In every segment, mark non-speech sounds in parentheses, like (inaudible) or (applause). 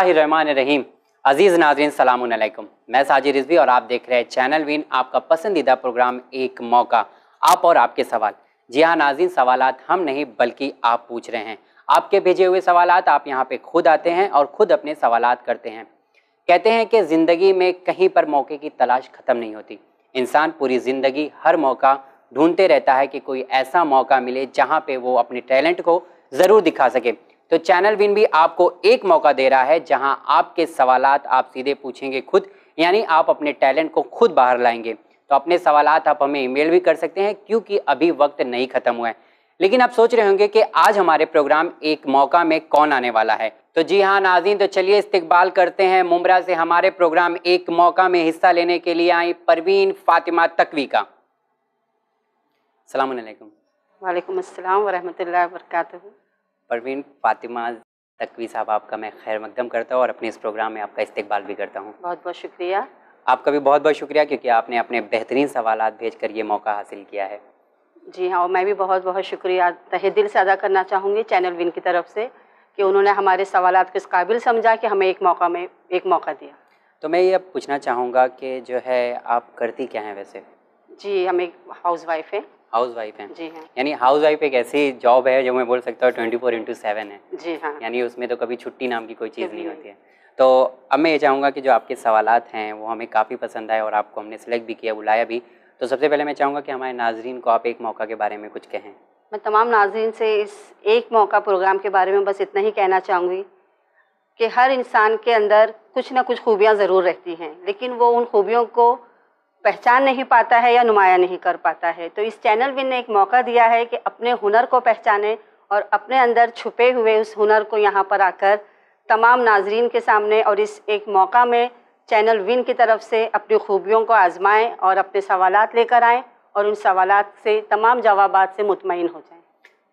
बिस्मिल्लाहिर्रहमानिर्रहीम अजीज़ नाजरीन सलाम मैं साजिर रिजवी और आप देख रहे हैं चैनल विन आपका पसंदीदा प्रोग्राम एक मौका आप और आपके सवाल जी हाँ नाजरीन सवाल हम नहीं बल्कि आप पूछ रहे हैं आपके भेजे हुए सवाल आप यहाँ पे खुद आते हैं और ख़ुद अपने सवाल करते हैं कहते हैं कि ज़िंदगी में कहीं पर मौके की तलाश ख़त्म नहीं होती इंसान पूरी ज़िंदगी हर मौका ढूंढते रहता है कि कोई ऐसा मौका मिले जहाँ पे वो अपने टैलेंट को ज़रूर दिखा सके तो चैनल विन भी आपको एक मौका दे रहा है जहां आपके सवाल आप सीधे पूछेंगे खुद यानी आप अपने टैलेंट को खुद बाहर लाएंगे तो अपने सवाल आप हमें ईमेल भी कर सकते हैं क्योंकि अभी वक्त नहीं खत्म हुआ है लेकिन आप सोच रहे होंगे कि आज हमारे प्रोग्राम एक मौका में कौन आने वाला है तो जी हाँ नाजीन तो चलिए इस्तकबाल करते हैं मुमरा से हमारे प्रोग्राम एक मौका में हिस्सा लेने के लिए आई परवीन फातिमा तकवी का सलाम वालेकुम असल वरहमतुल्लाहि वरक परवीन फातिमा तकवी साहब आपका मैं खैर मकदम करता हूँ और अपने इस प्रोग्राम में आपका इस्तेबाल भी करता हूँ बहुत बहुत शुक्रिया आपका भी बहुत बहुत शुक्रिया क्योंकि आपने अपने बेहतरीन सवाल भेज कर ये मौका हासिल किया है जी हाँ और मैं भी बहुत बहुत शुक्रिया तहे दिल से अदा करना चाहूँगी चैनल विन की तरफ से कि उन्होंने हमारे सवाल को इस काबिल समझा कि हमें एक मौका में एक मौका दिया तो मैं ये पूछना चाहूँगा कि जो है आप करती क्या हैं वैसे जी हम एक हाउस वाइफ हैं हाउस वाइफ है जी हाँ। यानी हाउस वाइफ एक ऐसी जॉब है जो मैं बोल सकता हूँ ट्वेंटी फोर इंटू सेवन है जी हाँ यानी उसमें तो कभी छुट्टी नाम की कोई चीज़ नहीं हम्म। होती है तो अब मैं ये चाहूँगा कि जो आपके सवाल हैं वो हमें काफ़ी पसंद आए और आपको हमने सेलेक्ट भी किया बुलाया भी तो सबसे पहले मैं चाहूँगा कि हमारे नाजरीन को आप एक मौका के बारे में कुछ कहें मैं तमाम नाजरन से इस एक मौका प्रोग्राम के बारे में बस इतना ही कहना चाहूँगी कि हर इंसान के अंदर कुछ ना कुछ खूबियाँ ज़रूर रहती हैं लेकिन वो उन खूबियों को पहचान नहीं पाता है या नुमाया नहीं कर पाता है तो इस चैनल विन ने एक मौका दिया है कि अपने हुनर को पहचाने और अपने अंदर छुपे हुए उस हुनर को यहाँ पर आकर तमाम नाजरीन के सामने और इस एक मौका में चैनल विन की तरफ से अपनी खूबियों को आजमाएं और अपने सवाल लेकर आएँ और उन सवाल से तमाम जवाब से मुतमिन हो जाएँ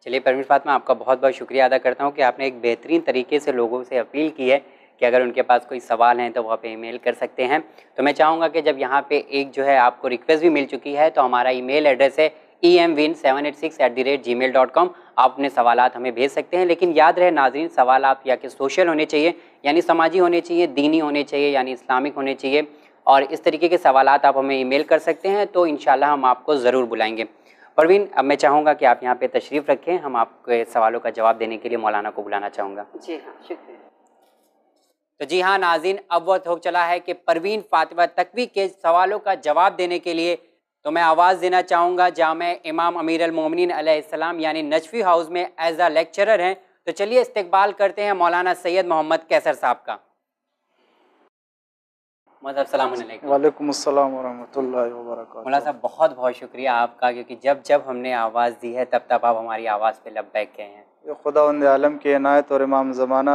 चलिए परमीन फातमा आपका बहुत बहुत शुक्रिया अदा करता हूँ कि आपने एक बेहतरीन तरीके से लोगों से अपील की है कि अगर उनके पास कोई सवाल हैं तो वहाँ पे ईमेल कर सकते हैं तो मैं चाहूँगा कि जब यहाँ पे एक जो है आपको रिक्वेस्ट भी मिल चुकी है तो हमारा ईमेल एड्रेस है E M win seven eight six at the rate Gmail dot com आप अपने सवाल हमें भेज सकते हैं लेकिन याद रहे नाजरीन सवाल आप या कि सोशल होने चाहिए यानी समाजी होने चाहिए दीनी होने चाहिए यानी इस्लामिक होने चाहिए और इस तरीके के सवाल आप हमें ई कर सकते हैं तो इन हम आपको ज़रूर बुलाएँगे परवीन अब मैं चाहूँगा कि आप यहाँ पे तशरीफ़ रखें हम आपके सवालों का जवाब देने के लिए मौलाना को बुलाना चाहूँगा जी हाँ शुक्रिया तो जी हाँ नाजिन अब वक्त हो चला है कि परवीन फातिमा तकवी के सवालों का जवाब देने के लिए तो मैं आवाज़ देना चाहूँगा जाम इमाम अमीर अलमोमिन यानी नजफी हाउस में एज आ लेक्चरर हैं तो चलिए इस्तकबाल करते हैं मौलाना सैयद मोहम्मद कैसर साहब का वालेकुम साहब बहुत बहुत शुक्रिया आपका क्योंकि जब जब हमने आवाज़ दी है तब तब आप हमारी आवाज़ पे लब बैक गए हैं ये खुदा आलम की इनायत और इमाम ज़माना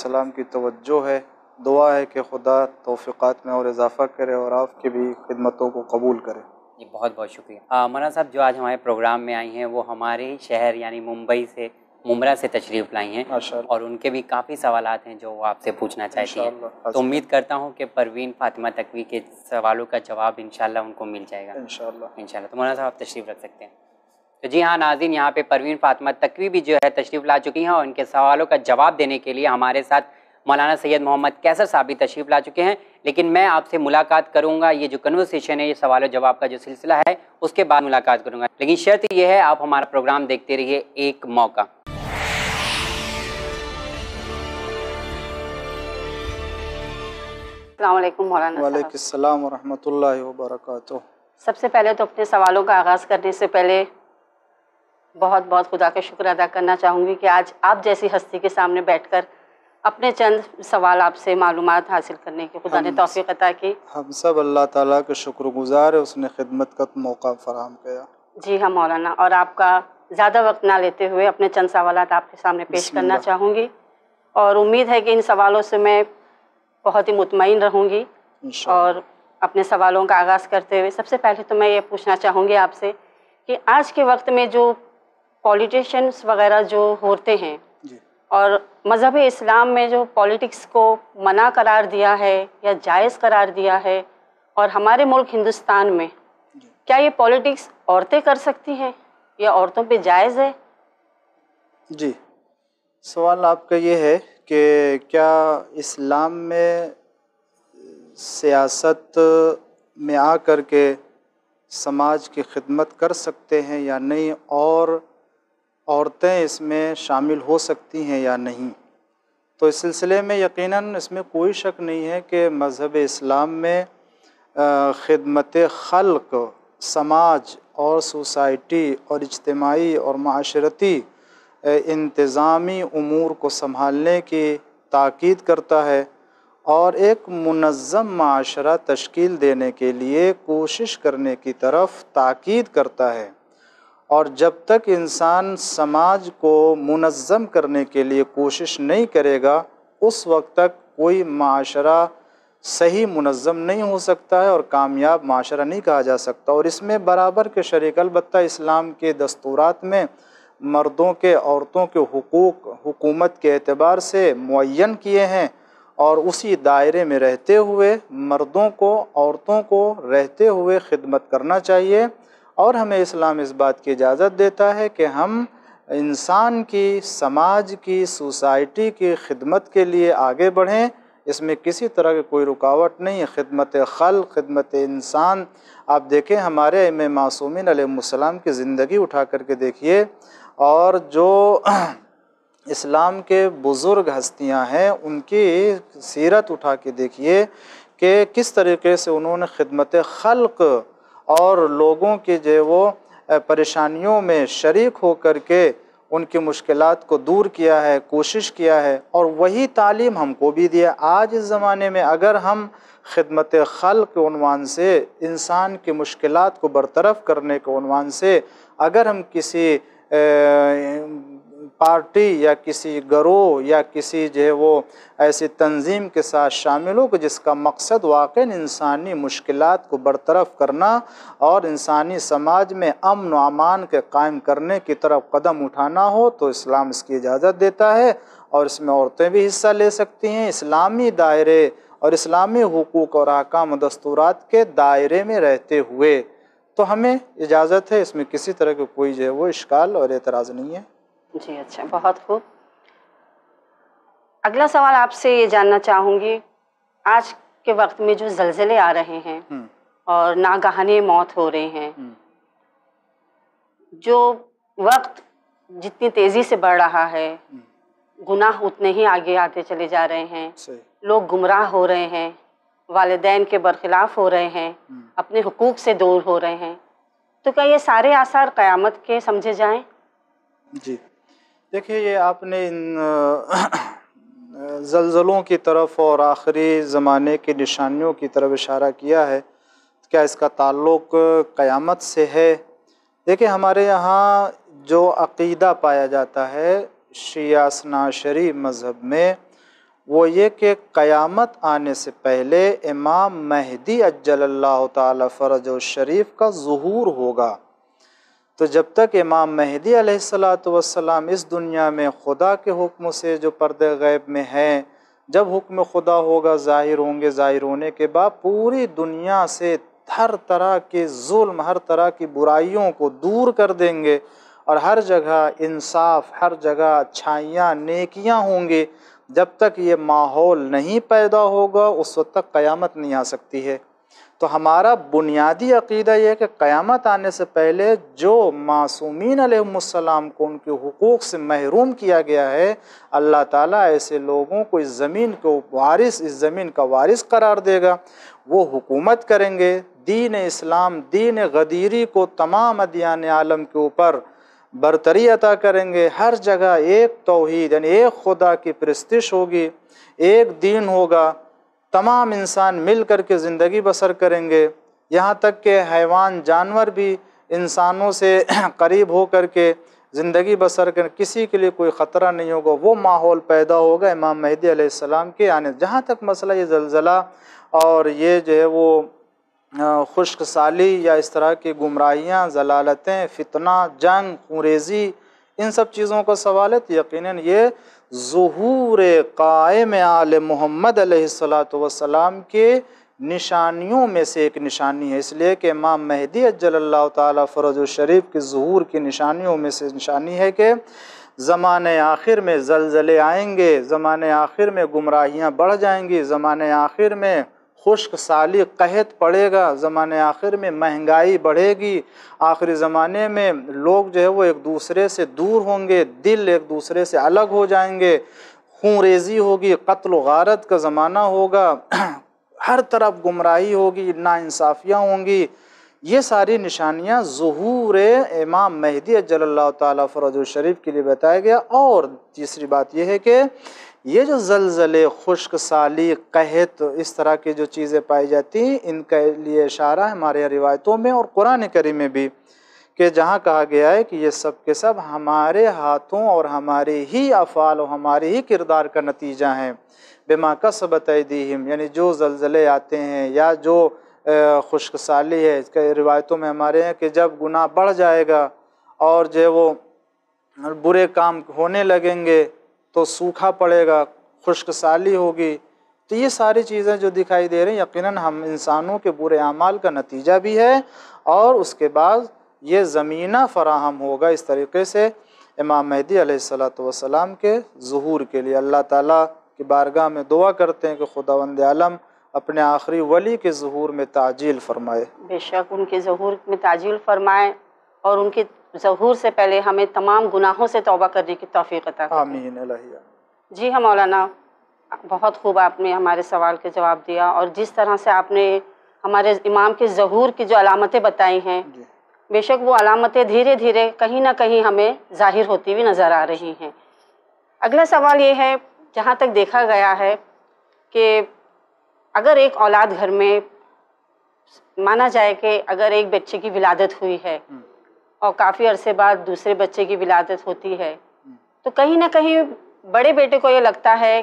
सलाम की तवज्जो है दुआ है कि खुदा तोफ़ात में और इजाफ़ा करे और आपकी भी खिदमतों को कबूल करे जी बहुत बहुत शुक्रिया हाँ, मना साहब जो आज हमारे प्रोग्राम में आई हैं वो हमारे शहर यानी मुंबई से मुमरा से तशरीफ़ लाई हैं और उनके भी काफ़ी सवाल हैं जो वो आपसे पूछना चाहती हैं तो उम्मीद करता हूँ कि परवीन फातिमा तकवी के सवालों का जवाब इनशाला उनको मिल जाएगा इन तो मौलाना साहब आप तशरीफ़ रख सकते हैं तो जी हाँ नाजिन यहाँ पे परवीन फातिमा तकवी भी जो है तशरीफ़ ला चुकी हैं और इनके सवालों का जवाब देने के लिए हमारे साथ मौलाना सैयद मोहम्मद कैसर साहब भी तशरीफ़ ला चुके हैं लेकिन मैं आपसे मुलाकात करूँगा ये जो कन्वर्सेशन है ये सवाल और जवाब का जो सिलसिला है उसके बाद मुलाकात करूँगा लेकिन शर्त ये है आप हमारा प्रोग्राम देखते रहिए एक मौका वालेकाम सबसे पहले तो अपने सवालों का आगाज़ करने से पहले बहुत बहुत खुदा का शुक्र अदा करना चाहूँगी कि आज आप जैसी हस्ती के सामने कर अपने चंद सवाल आपसे मालूम हासिल करने की खुदा ने तोफ़ी अदा की हम सब अल्लाह ताला के शुक्रगुजार है उसने खिदमत का मौका फराम किया जी हाँ मौलाना और आपका ज़्यादा वक्त ना लेते हुए अपने चंद सवाल आपके सामने पेश करना चाहूँगी और उम्मीद है कि इन सवालों से मैं बहुत ही मुतमिन रहूँगी और अपने सवालों का आगाज़ करते हुए सबसे पहले तो मैं ये पूछना चाहूँगी आपसे कि आज के वक्त में जो पॉलिटिशन्स वगैरह जो होते हैं और मज़हब इस्लाम में जो पॉलिटिक्स को मना करार दिया है या जायज़ करार दिया है और हमारे मुल्क हिंदुस्तान में क्या ये पॉलिटिक्स औरतें कर सकती हैं या औरतों पे जायज़ है जी सवाल आपका ये है कि क्या इस्लाम में सियासत में आ कर के समाज की खिदमत कर सकते हैं या नहीं और औरतें इसमें शामिल हो सकती हैं या नहीं तो इस सिलसिले में यकीनन इसमें कोई शक नहीं है कि मज़हब इस्लाम में ख़िदमत खल्क समाज और सोसाइटी और इज्तमाही और माशरती इंतज़ामी अमूर को संभालने की ताक़द करता है और एक मनज़म माशरा तश्कील देने के लिए कोशिश करने की तरफ ताक़द करता है और जब तक इंसान समाज को मुनज़म करने के लिए कोशिश नहीं करेगा उस वक्त तक कोई माशरा सही मुनज़म नहीं हो सकता है और कामयाब माशरा नहीं कहा जा सकता और इसमें बराबर के शरीक अलबत् इस्लाम के दस्तूरात में मर्दों के औरतों के हकूक़ हुकूमत के अतबार से मुन किए हैं और उसी दायरे में रहते हुए मर्दों को औरतों को रहते हुए ख़िदमत करना चाहिए और हमें इस्लाम इस बात की इजाज़त देता है कि हम इंसान की समाज की सोसाइटी की खिदमत के लिए आगे बढ़ें इसमें किसी तरह की कोई रुकावट नहीं है खिदमत खल खिदमत इंसान आप देखें हमारे इम मासूमिन अलैहिस्सलाम की ज़िंदगी उठा करके देखिए और जो (clears throat) इस्लाम के बुज़ुर्ग हस्तियां हैं उनकी सीरत उठा के देखिए कि किस तरीके से उन्होंने खिदमत खल्क़ और लोगों के जो वो परेशानियों में शरीक हो कर के उनकी मुश्किल को दूर किया है कोशिश किया है और वही तालीम हमको भी दिया आज इस ज़माने में अगर हम खिदमत खल के उनवान से इंसान की मुश्किल को बरतरफ करने के उनवान से अगर हम किसी पार्टी या किसी गरोह या किसी जो है वो ऐसी तंजीम के साथ शामिल हो कि जिसका मकसद वाक़ इंसानी मुश्किल को बरतरफ करना और इंसानी समाज में अमन व अमान के कायम करने की तरफ कदम उठाना हो तो इस्लाम इसकी इजाज़त देता है और इसमें औरतें भी हिस्सा ले सकती हैं इस्लामी दायरे और इस्लामी हकूक़ और अकाम दस्तूरात के दायरे में रहते हुए तो हमें इजाज़त है इसमें किसी तरह का कोई जो है वो इश्काल और एतराज़ नहीं है जी अच्छा बहुत खूब अगला सवाल आपसे ये जानना चाहूंगी आज के वक्त में जो जलजले आ रहे हैं हम्म। और नागहने मौत हो रहे हैं हम्म। जो वक्त जितनी तेजी से बढ़ रहा है हम्म। गुनाह उतने ही आगे आते चले जा रहे हैं लोग गुमराह हो रहे हैं वालदेन के बरखिलाफ हो रहे हैं अपने हकूक से दूर हो रहे हैं तो क्या ये सारे आसार क़यामत के समझे जाएं? जी देखिए ये आपने इन (clears throat) जलज़लों की तरफ और आखिरी ज़माने की निशानियों की तरफ इशारा किया है तो क्या इसका ताल्लुक़ क़यामत से है देखिए हमारे यहाँ जो अकीदा पाया जाता है शियासनाशरी मज़हब में वो ये कि क़यामत आने से पहले इमाम महदी अल्लाह तफ़रज शरीफ का ظहूर होगा तो जब तक इमाम महदी अलैहिस्सलाम इस दुनिया में खुदा के हुक्म से जो पर्दे गैब में है जब हुक्म खुदा होगा ज़ाहिर होंगे ज़ाहिर होने के बाद पूरी दुनिया से हर तरह के जुल्म हर तरह की बुराइयों को दूर कर देंगे और हर जगह इंसाफ हर जगह अच्छाइयाँ नेकियाँ होंगी जब तक ये माहौल नहीं पैदा होगा उस वक्त तक क़यामत नहीं आ सकती है तो हमारा बुनियादी अकीदा यह कि क़यामत आने से पहले जो मासूमिन अलैहिस्सलाम को उनके हकूक़ से महरूम किया गया है अल्लाह ताला ऐसे लोगों को इस ज़मीन को वारिस इस ज़मीन का वारिस करार देगा वो हुकूमत करेंगे दीन इस्लाम दीन गदीरी को तमाम अदियान आलम के ऊपर बरतरी अता करेंगे हर जगह एक तोहद यानी एक खुदा की प्रस्तिश होगी एक दीन होगा तमाम इंसान मिल कर के ज़िंदगी बसर करेंगे यहाँ तक के हैवान जानवर भी इंसानों से (clears throat) करीब हो कर के ज़िंदगी बसर कर किसी के लिए कोई ख़तरा नहीं होगा वो माहौल पैदा होगा इमाम महदी आसमाम के आने जहाँ तक मसला ये जलज़ला और ये जो है वो खुश्क साली या इस तरह की गुमराहियाँ जलालतें फितना जंग खुरेजी इन सब चीज़ों का सवाल है तो यकीन ये ظहूर कायम आल मोहम्मद सलाम के निशानियों में से एक निशानी है इसलिए कि इमाम महदी अज्जल्ला तरज शरीफ के जहूर की निशानियों में से निशानी है कि ज़मान आखिर में जलजले आएंगे ज़मान आखिर में गुमराहियाँ बढ़ जाएंगी ज़मान आखिर में खुश्क साली कहत पड़ेगा जमाने आखिर में महंगाई बढ़ेगी आखिरी ज़माने में लोग जो है वो एक दूसरे से दूर होंगे दिल एक दूसरे से अलग हो जाएंगे खून रेजी होगी कत्ल गारत का ज़माना होगा (clears throat) हर तरफ गुमराही होगी नासाफियाँ होंगी ये सारी निशानियाँ जहूर इमाम महदी जल्ला तफरज शरीफ के लिए बताया गया और तीसरी बात यह है कि ये जो जलजले खुश्क साली कहत इस तरह की जो चीज़ें पाई जाती हैं इनके लिए इशारा है हमारे रिवायतों में और कुरान करी में भी कि जहाँ कहा गया है कि ये सब के सब हमारे हाथों और हमारे ही अफ़ाल और हमारे ही किरदार का नतीजा हैं बेमा कसबत दीम यानी जो जलजले आते हैं या जो खुश्क साली है इसके रिवायतों में हमारे हैं कि जब गुनाह बढ़ जाएगा और जो वो बुरे काम होने लगेंगे तो सूखा पड़ेगा खुश्कसाली होगी तो ये सारी चीज़ें जो दिखाई दे रही हैं यकीनन हम इंसानों के बुरे अमाल का नतीजा भी है और उसके बाद ये ज़मीना फराहम होगा इस तरीके से इमाम महदी सलाम के जहूर के लिए अल्लाह ताला की बारगाह में दुआ करते हैं कि खुदावंद आलम अपने आखिरी वली के जहूर में ताजील फरमाए बेशक उनके जहूर में ताजील फरमाए और उनके जहूर से पहले हमें तमाम गुनाहों से तौबा करने की तोफ़ी अता आमीन जी हाँ मौलाना बहुत खूब आपने हमारे सवाल के जवाब दिया और जिस तरह से आपने हमारे इमाम के जहूर की जो अलामतें बताई हैं बेशक वो अलामतें धीरे धीरे कहीं ना कहीं हमें जाहिर होती हुई नज़र आ रही हैं अगला सवाल ये है जहाँ तक देखा गया है कि अगर एक औलाद घर में माना जाए कि अगर एक बच्चे की विलादत हुई है हम्म। और काफ़ी अरसे बाद दूसरे बच्चे की विलादत होती है तो कहीं ना कहीं बड़े बेटे को ये लगता है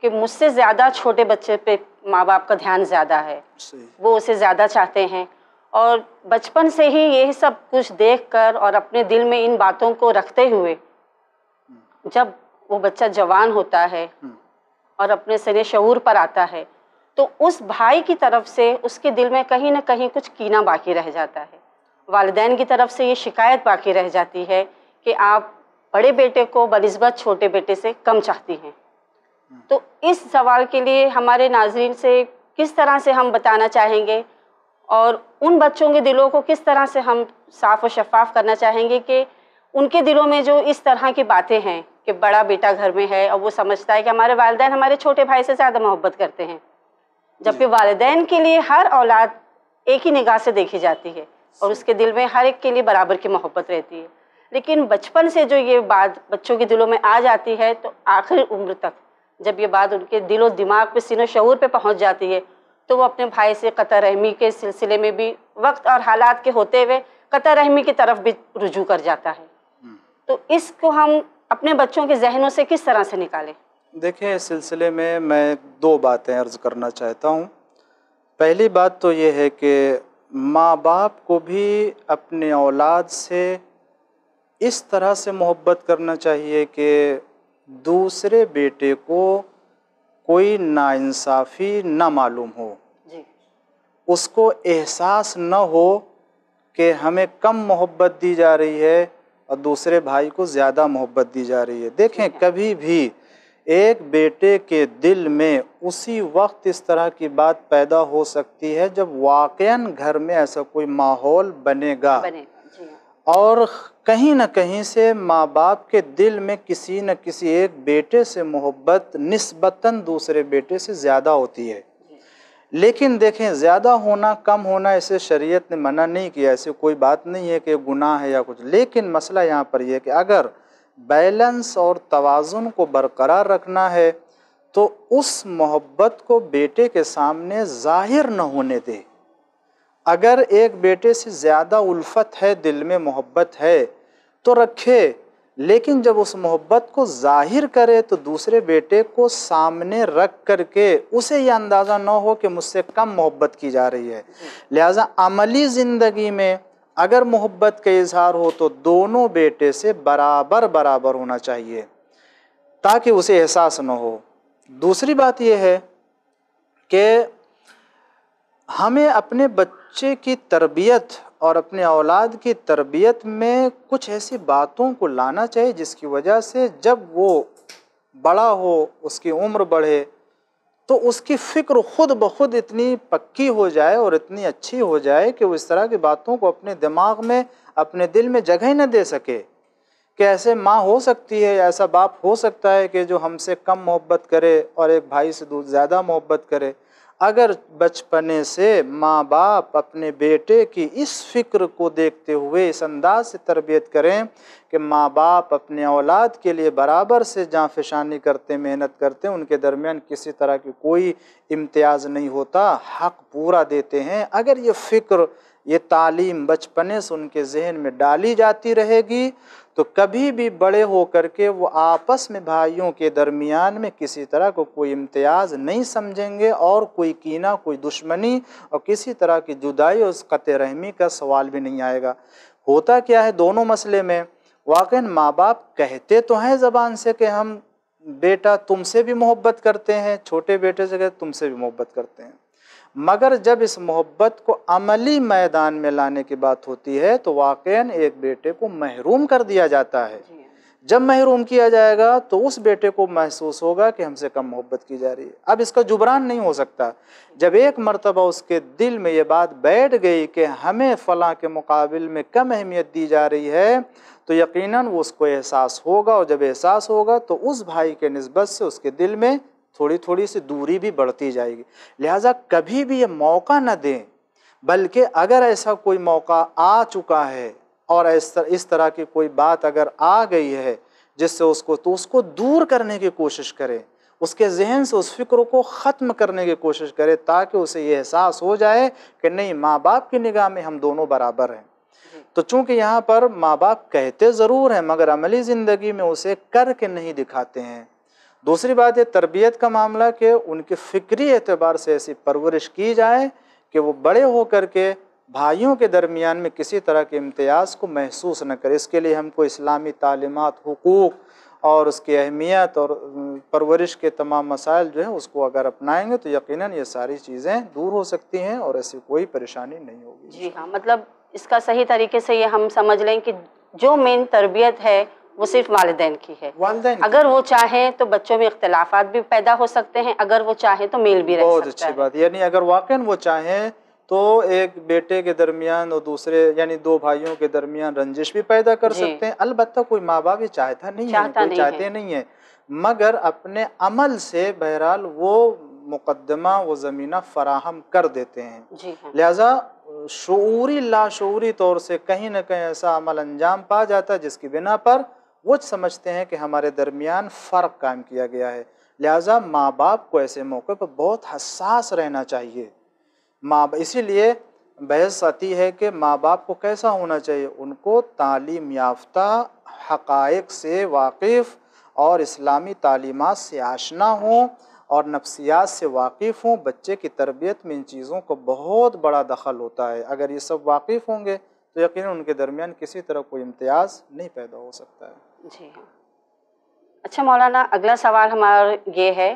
कि मुझसे ज़्यादा छोटे बच्चे पे माँ बाप का ध्यान ज़्यादा है वो उसे ज़्यादा चाहते हैं और बचपन से ही ये सब कुछ देख कर और अपने दिल में इन बातों को रखते हुए जब वो बच्चा जवान होता है और अपने सने शूर पर आता है तो उस भाई की तरफ से उसके दिल में कहीं ना कहीं कुछ कीना बाकी रह जाता है वालदेन की तरफ से ये शिकायत बाकी रह जाती है कि आप बड़े बेटे को बनस्बत छोटे बेटे से कम चाहती हैं हम्म। तो इस सवाल के लिए हमारे नाजरन से किस तरह से हम बताना चाहेंगे और उन बच्चों के दिलों को किस तरह से हम साफ और शफाफ करना चाहेंगे कि उनके दिलों में जो इस तरह की बातें हैं कि बड़ा बेटा घर में है और वो समझता है कि हमारे वालदे हमारे छोटे भाई से ज़्यादा मोहब्बत करते हैं जबकि वालदेन के लिए हर औलाद एक ही निगाह से देखी जाती है और उसके दिल में हर एक के लिए बराबर की मोहब्बत रहती है लेकिन बचपन से जो ये बात बच्चों के दिलों में आ जाती है तो आखिर उम्र तक जब ये बात उनके दिलो दिमाग पे सिनो शूर पे पहुंच जाती है तो वो अपने भाई से कतर रहमी के सिलसिले में भी वक्त और हालात के होते हुए कतर रहमी की तरफ भी रुजू कर जाता है हम्म। तो इसको हम अपने बच्चों के जहनों से किस तरह से निकालें देखिए इस सिलसिले में मैं दो बातें अर्ज़ करना चाहता हूँ पहली बात तो ये है कि माँ बाप को भी अपने औलाद से इस तरह से मोहब्बत करना चाहिए कि दूसरे बेटे को कोई नाइंसाफ़ी ना मालूम हो जी। उसको एहसास न हो कि हमें कम मोहब्बत दी जा रही है और दूसरे भाई को ज़्यादा मोहब्बत दी जा रही है देखें कभी भी एक बेटे के दिल में उसी वक्त इस तरह की बात पैदा हो सकती है जब वाक़ घर में ऐसा कोई माहौल बनेगा, बने, हाँ। और कहीं ना कहीं से माँ बाप के दिल में किसी न किसी एक बेटे से मोहब्बत नस्बता दूसरे बेटे से ज़्यादा होती है लेकिन देखें ज़्यादा होना कम होना इसे शरीयत ने मना नहीं किया ऐसी कोई बात नहीं है कि गुनाह है या कुछ लेकिन मसला यहाँ पर यह कि अगर बैलेंस और तवाज़ुन को बरकरार रखना है तो उस मोहब्बत को बेटे के सामने ज़ाहिर न होने दे अगर एक बेटे से ज़्यादा उल्फत है दिल में मोहब्बत है तो रखे लेकिन जब उस मोहब्बत को ज़ाहिर करे तो दूसरे बेटे को सामने रख कर के उसे यह अंदाज़ा न हो कि मुझसे कम मोहब्बत की जा रही है लिहाजा अमली ज़िंदगी में अगर मोहब्बत का इजहार हो तो दोनों बेटे से बराबर बराबर होना चाहिए ताकि उसे एहसास न हो दूसरी बात यह है कि हमें अपने बच्चे की तरबियत और अपने औलाद की तरबियत में कुछ ऐसी बातों को लाना चाहिए जिसकी वजह से जब वो बड़ा हो उसकी उम्र बढ़े तो उसकी फ़िक्र खुद ब खुद इतनी पक्की हो जाए और इतनी अच्छी हो जाए कि वो इस तरह की बातों को अपने दिमाग में अपने दिल में जगह ही न दे सके कि ऐसे माँ हो सकती है ऐसा बाप हो सकता है कि जो हमसे कम मोहब्बत करे और एक भाई से दूध ज़्यादा मोहब्बत करे अगर बचपने से माँ बाप अपने बेटे की इस फिक्र को देखते हुए इस अंदाज से तरबियत करें कि माँ बाप अपने औलाद के लिए बराबर से जाँफिशानी करते मेहनत करते उनके दरमियान किसी तरह की कोई इम्तियाज़ नहीं होता हक पूरा देते हैं अगर ये फ़िक्र ये तालीम बचपने से उनके जहन में डाली जाती रहेगी तो कभी भी बड़े होकर के वो आपस में भाइयों के दरमियान में किसी तरह को कोई इम्तियाज़ नहीं समझेंगे और कोई कीना कोई दुश्मनी और किसी तरह की जुदाई और क़त रहमी का सवाल भी नहीं आएगा होता क्या है दोनों मसले में वाकई माँ बाप कहते तो हैं ज़बान से कि हम बेटा तुमसे भी मोहब्बत करते हैं छोटे बेटे से कहते तुमसे भी मोहब्बत करते हैं मगर जब इस मोहब्बत को अमली मैदान में लाने की बात होती है तो वाक़ एक बेटे को महरूम कर दिया जाता है हाँ। जब महरूम किया जाएगा तो उस बेटे को महसूस होगा कि हमसे कम मोहब्बत की जा रही है अब इसका जुबरान नहीं हो सकता जब एक मरतबा उसके दिल में ये बात बैठ गई कि हमें फ़लाँ के मुकाबले में कम अहमियत दी जा रही है तो यकीनन वो उसको एहसास होगा और जब एहसास होगा तो उस भाई के नस्बत से उसके दिल में थोड़ी थोड़ी सी दूरी भी बढ़ती जाएगी लिहाजा कभी भी ये मौका न दें बल्कि अगर ऐसा कोई मौका आ चुका है और इस तरह की कोई बात अगर आ गई है जिससे उसको तो उसको दूर करने की कोशिश करें उसके जहन से उस फिक्र को ख़त्म करने की कोशिश करें ताकि उसे ये एहसास हो जाए कि नहीं माँ बाप की निगाह में हम दोनों बराबर हैं तो चूंकि यहाँ पर माँ बाप कहते ज़रूर हैं मगर अमली ज़िंदगी में उसे करके नहीं दिखाते हैं दूसरी बात ये तरबियत का मामला कि उनके फ़िक्री एतबार से ऐसी परवरिश की जाए कि वो बड़े हो कर के भाइयों के दरमियान में किसी तरह के इम्तियाज़ को महसूस न करें इसके लिए हमको इस्लामी तालीमत हकूक़ और उसकी अहमियत और परवरिश के तमाम मसाइल जो हैं उसको अगर अपनाएंगे तो यकीनन ये सारी चीज़ें दूर हो सकती हैं और ऐसी कोई परेशानी नहीं होगी जी हाँ मतलब इसका सही तरीके से ये हम समझ लें कि जो मेन तरबियत है वो सिर्फ वालदेन की है वालदेन अगर वो चाहें तो बच्चों में अख्तलाफा भी पैदा हो सकते हैं अगर वो चाहें तो मेल भी बहुत अच्छी बात यानी अगर वाकई वो चाहें तो एक बेटे के दरमियान और दूसरे यानी दो भाइयों के दरमियान रंजिश भी पैदा कर सकते हैं अलबत् कोई माँ बाप ये चाहता नहीं चाहता है कोई नहीं चाहते है। नहीं है मगर अपने अमल से बहरहाल वो मुकदमा वो ज़मीना फराहम कर देते हैं हाँ। लिहाजा शूरी लाशूरी तौर से कहीं ना कहीं ऐसा अमल अंजाम पा जाता है जिसकी बिना पर वो समझते हैं कि हमारे दरमियान फ़र्क कायम किया गया है लिहाजा माँ बाप को ऐसे मौके पर बहुत हसास रहना चाहिए माँ इसीलिए बहस आती है कि माँ बाप को कैसा होना चाहिए उनको तालीम याफ्ता हकाइक से वाकिफ़ और इस्लामी तालीमत से आशना हों और नफ्सियात से वाकिफ़ हों बच्चे की तरबियत में इन चीज़ों को बहुत बड़ा दखल होता है अगर ये सब वाकिफ़ होंगे तो यकीन उनके दरमियान किसी तरह कोई इम्तियाज़ नहीं पैदा हो सकता है जी हाँ। अच्छा मौलाना अगला सवाल हमारा ये है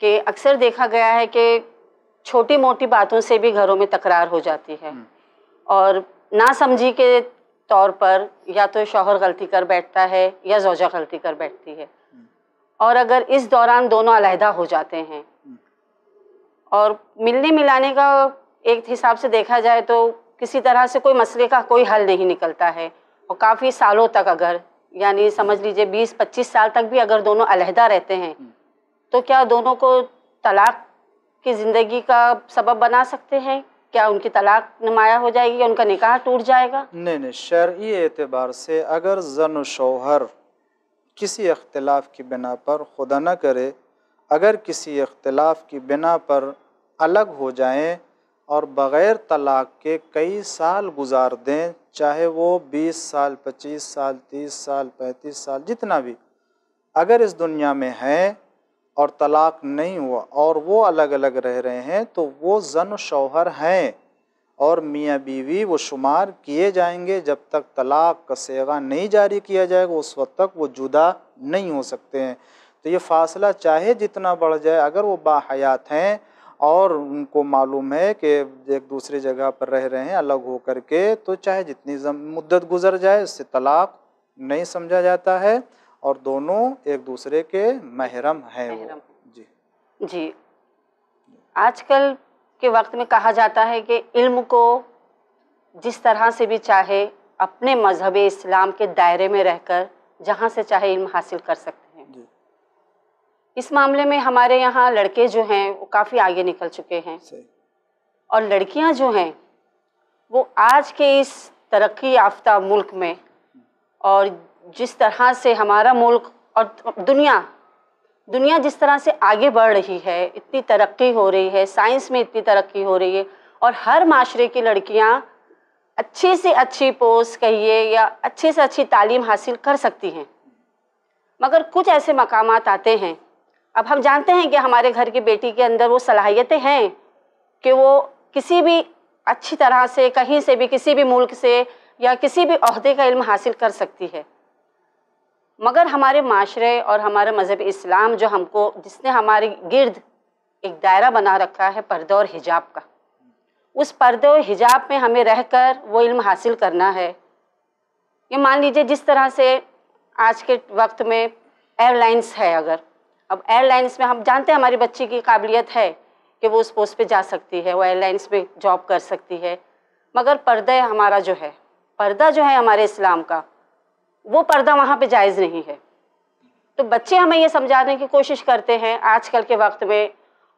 कि अक्सर देखा गया है कि छोटी मोटी बातों से भी घरों में तकरार हो जाती है हम्म। और नासमझी के तौर पर या तो शौहर गलती कर बैठता है या जोजा गलती कर बैठती है हम्म। और अगर इस दौरान दोनों अलहदा हो जाते हैं हम्म। और मिलने मिलाने का एक हिसाब से देखा जाए तो किसी तरह से कोई मसले का कोई हल नहीं निकलता है और काफ़ी सालों तक अगर यानी समझ लीजिए 20-25 साल तक भी अगर दोनों अलहदा रहते हैं हम्म। तो क्या दोनों को तलाक की ज़िंदगी का सबब बना सकते हैं क्या उनकी तलाक नुमाया हो जाएगी उनका निकाह टूट जाएगा नहीं नहीं शर्य एतबार से अगर जन शोहर किसी अख्तिलाफ़ की बिना पर खुदा न करे अगर किसी अख्तिलाफ़ की बिना पर अलग हो जाएं और बग़ैर तलाक़ के कई साल गुजार दें चाहे वो 20 साल 25 साल 30 साल 35 साल जितना भी अगर इस दुनिया में हैं और तलाक़ नहीं हुआ और वो अलग अलग रह रहे हैं तो वो जन शौहर हैं और मियाँ बीवी वो शुमार किए जाएंगे जब तक तलाक़ का सेवा नहीं जारी किया जाएगा उस वक्त तक वो जुदा नहीं हो सकते हैं तो ये फासला चाहे जितना बढ़ जाए अगर वो बाहयात हैं और उनको मालूम है कि एक दूसरी जगह पर रह रहे हैं अलग हो कर के तो चाहे जितनी मुद्दत गुजर जाए उससे तलाक नहीं समझा जाता है और दोनों एक दूसरे के महरम हैं वो जी जी आजकल के वक्त में कहा जाता है कि इल्म को जिस तरह से भी चाहे अपने मजहब इस्लाम के दायरे में रहकर जहाँ से चाहे इल्म हासिल कर सकते इस मामले में हमारे यहाँ लड़के जो हैं वो काफ़ी आगे निकल चुके हैं और लड़कियाँ जो हैं वो आज के इस तरक्की याफ्ता मुल्क में और जिस तरह से हमारा मुल्क और दुनिया दुनिया जिस तरह से आगे बढ़ रही है इतनी तरक्की हो रही है साइंस में इतनी तरक्की हो रही है और हर माशरे की लड़कियां अच्छी से अच्छी पोस्ट कहिए या अच्छे से अच्छी तालीम हासिल कर सकती हैं मगर कुछ ऐसे मकाम आते हैं अब हम जानते हैं कि हमारे घर की बेटी के अंदर वो सलाहियतें हैं कि वो किसी भी अच्छी तरह से कहीं से भी किसी भी मुल्क से या किसी भी अहदे का इल्म हासिल कर सकती है मगर हमारे माशरे और हमारे मज़हब इस्लाम जो हमको जिसने हमारे गिर्द एक दायरा बना रखा है पर्दे और हिजाब का उस पर्दे और हिजाब में हमें रहकर वो इल्म हासिल करना है ये मान लीजिए जिस तरह से आज के वक्त में एयरलाइंस है अगर अब एयरलाइंस में हम जानते हैं हमारी बच्ची की काबिलियत है कि वो उस पोस्ट पे जा सकती है वो एयरलाइंस में जॉब कर सकती है मगर पर्दा हमारा जो है पर्दा जो है हमारे इस्लाम का वो पर्दा वहाँ पे जायज़ नहीं है तो बच्चे हमें ये समझाने की कोशिश करते हैं आजकल के वक्त में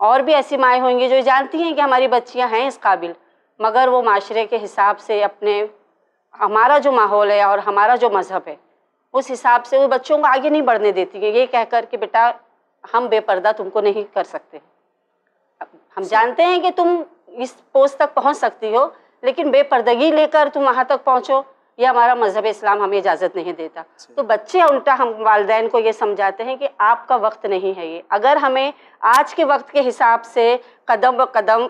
और भी ऐसी माएँ होंगी जो जानती हैं कि हमारी बच्चियाँ हैं इस काबिल मगर वो माशरे के हिसाब से अपने हमारा जो माहौल है और हमारा जो मज़हब है उस हिसाब से वो बच्चों को आगे नहीं बढ़ने देती है ये कहकर कि बेटा हम बेपर्दा तुमको नहीं कर सकते हम जानते हैं कि तुम इस पोस्ट तक पहुंच सकती हो लेकिन बेपर्दगी लेकर तुम वहाँ तक पहुँचो यह हमारा मजहब इस्लाम हमें इजाज़त नहीं देता तो बच्चे उल्टा हम वालदे को ये समझाते हैं कि आपका वक्त नहीं है ये अगर हमें आज के वक्त के हिसाब से कदम ब कदम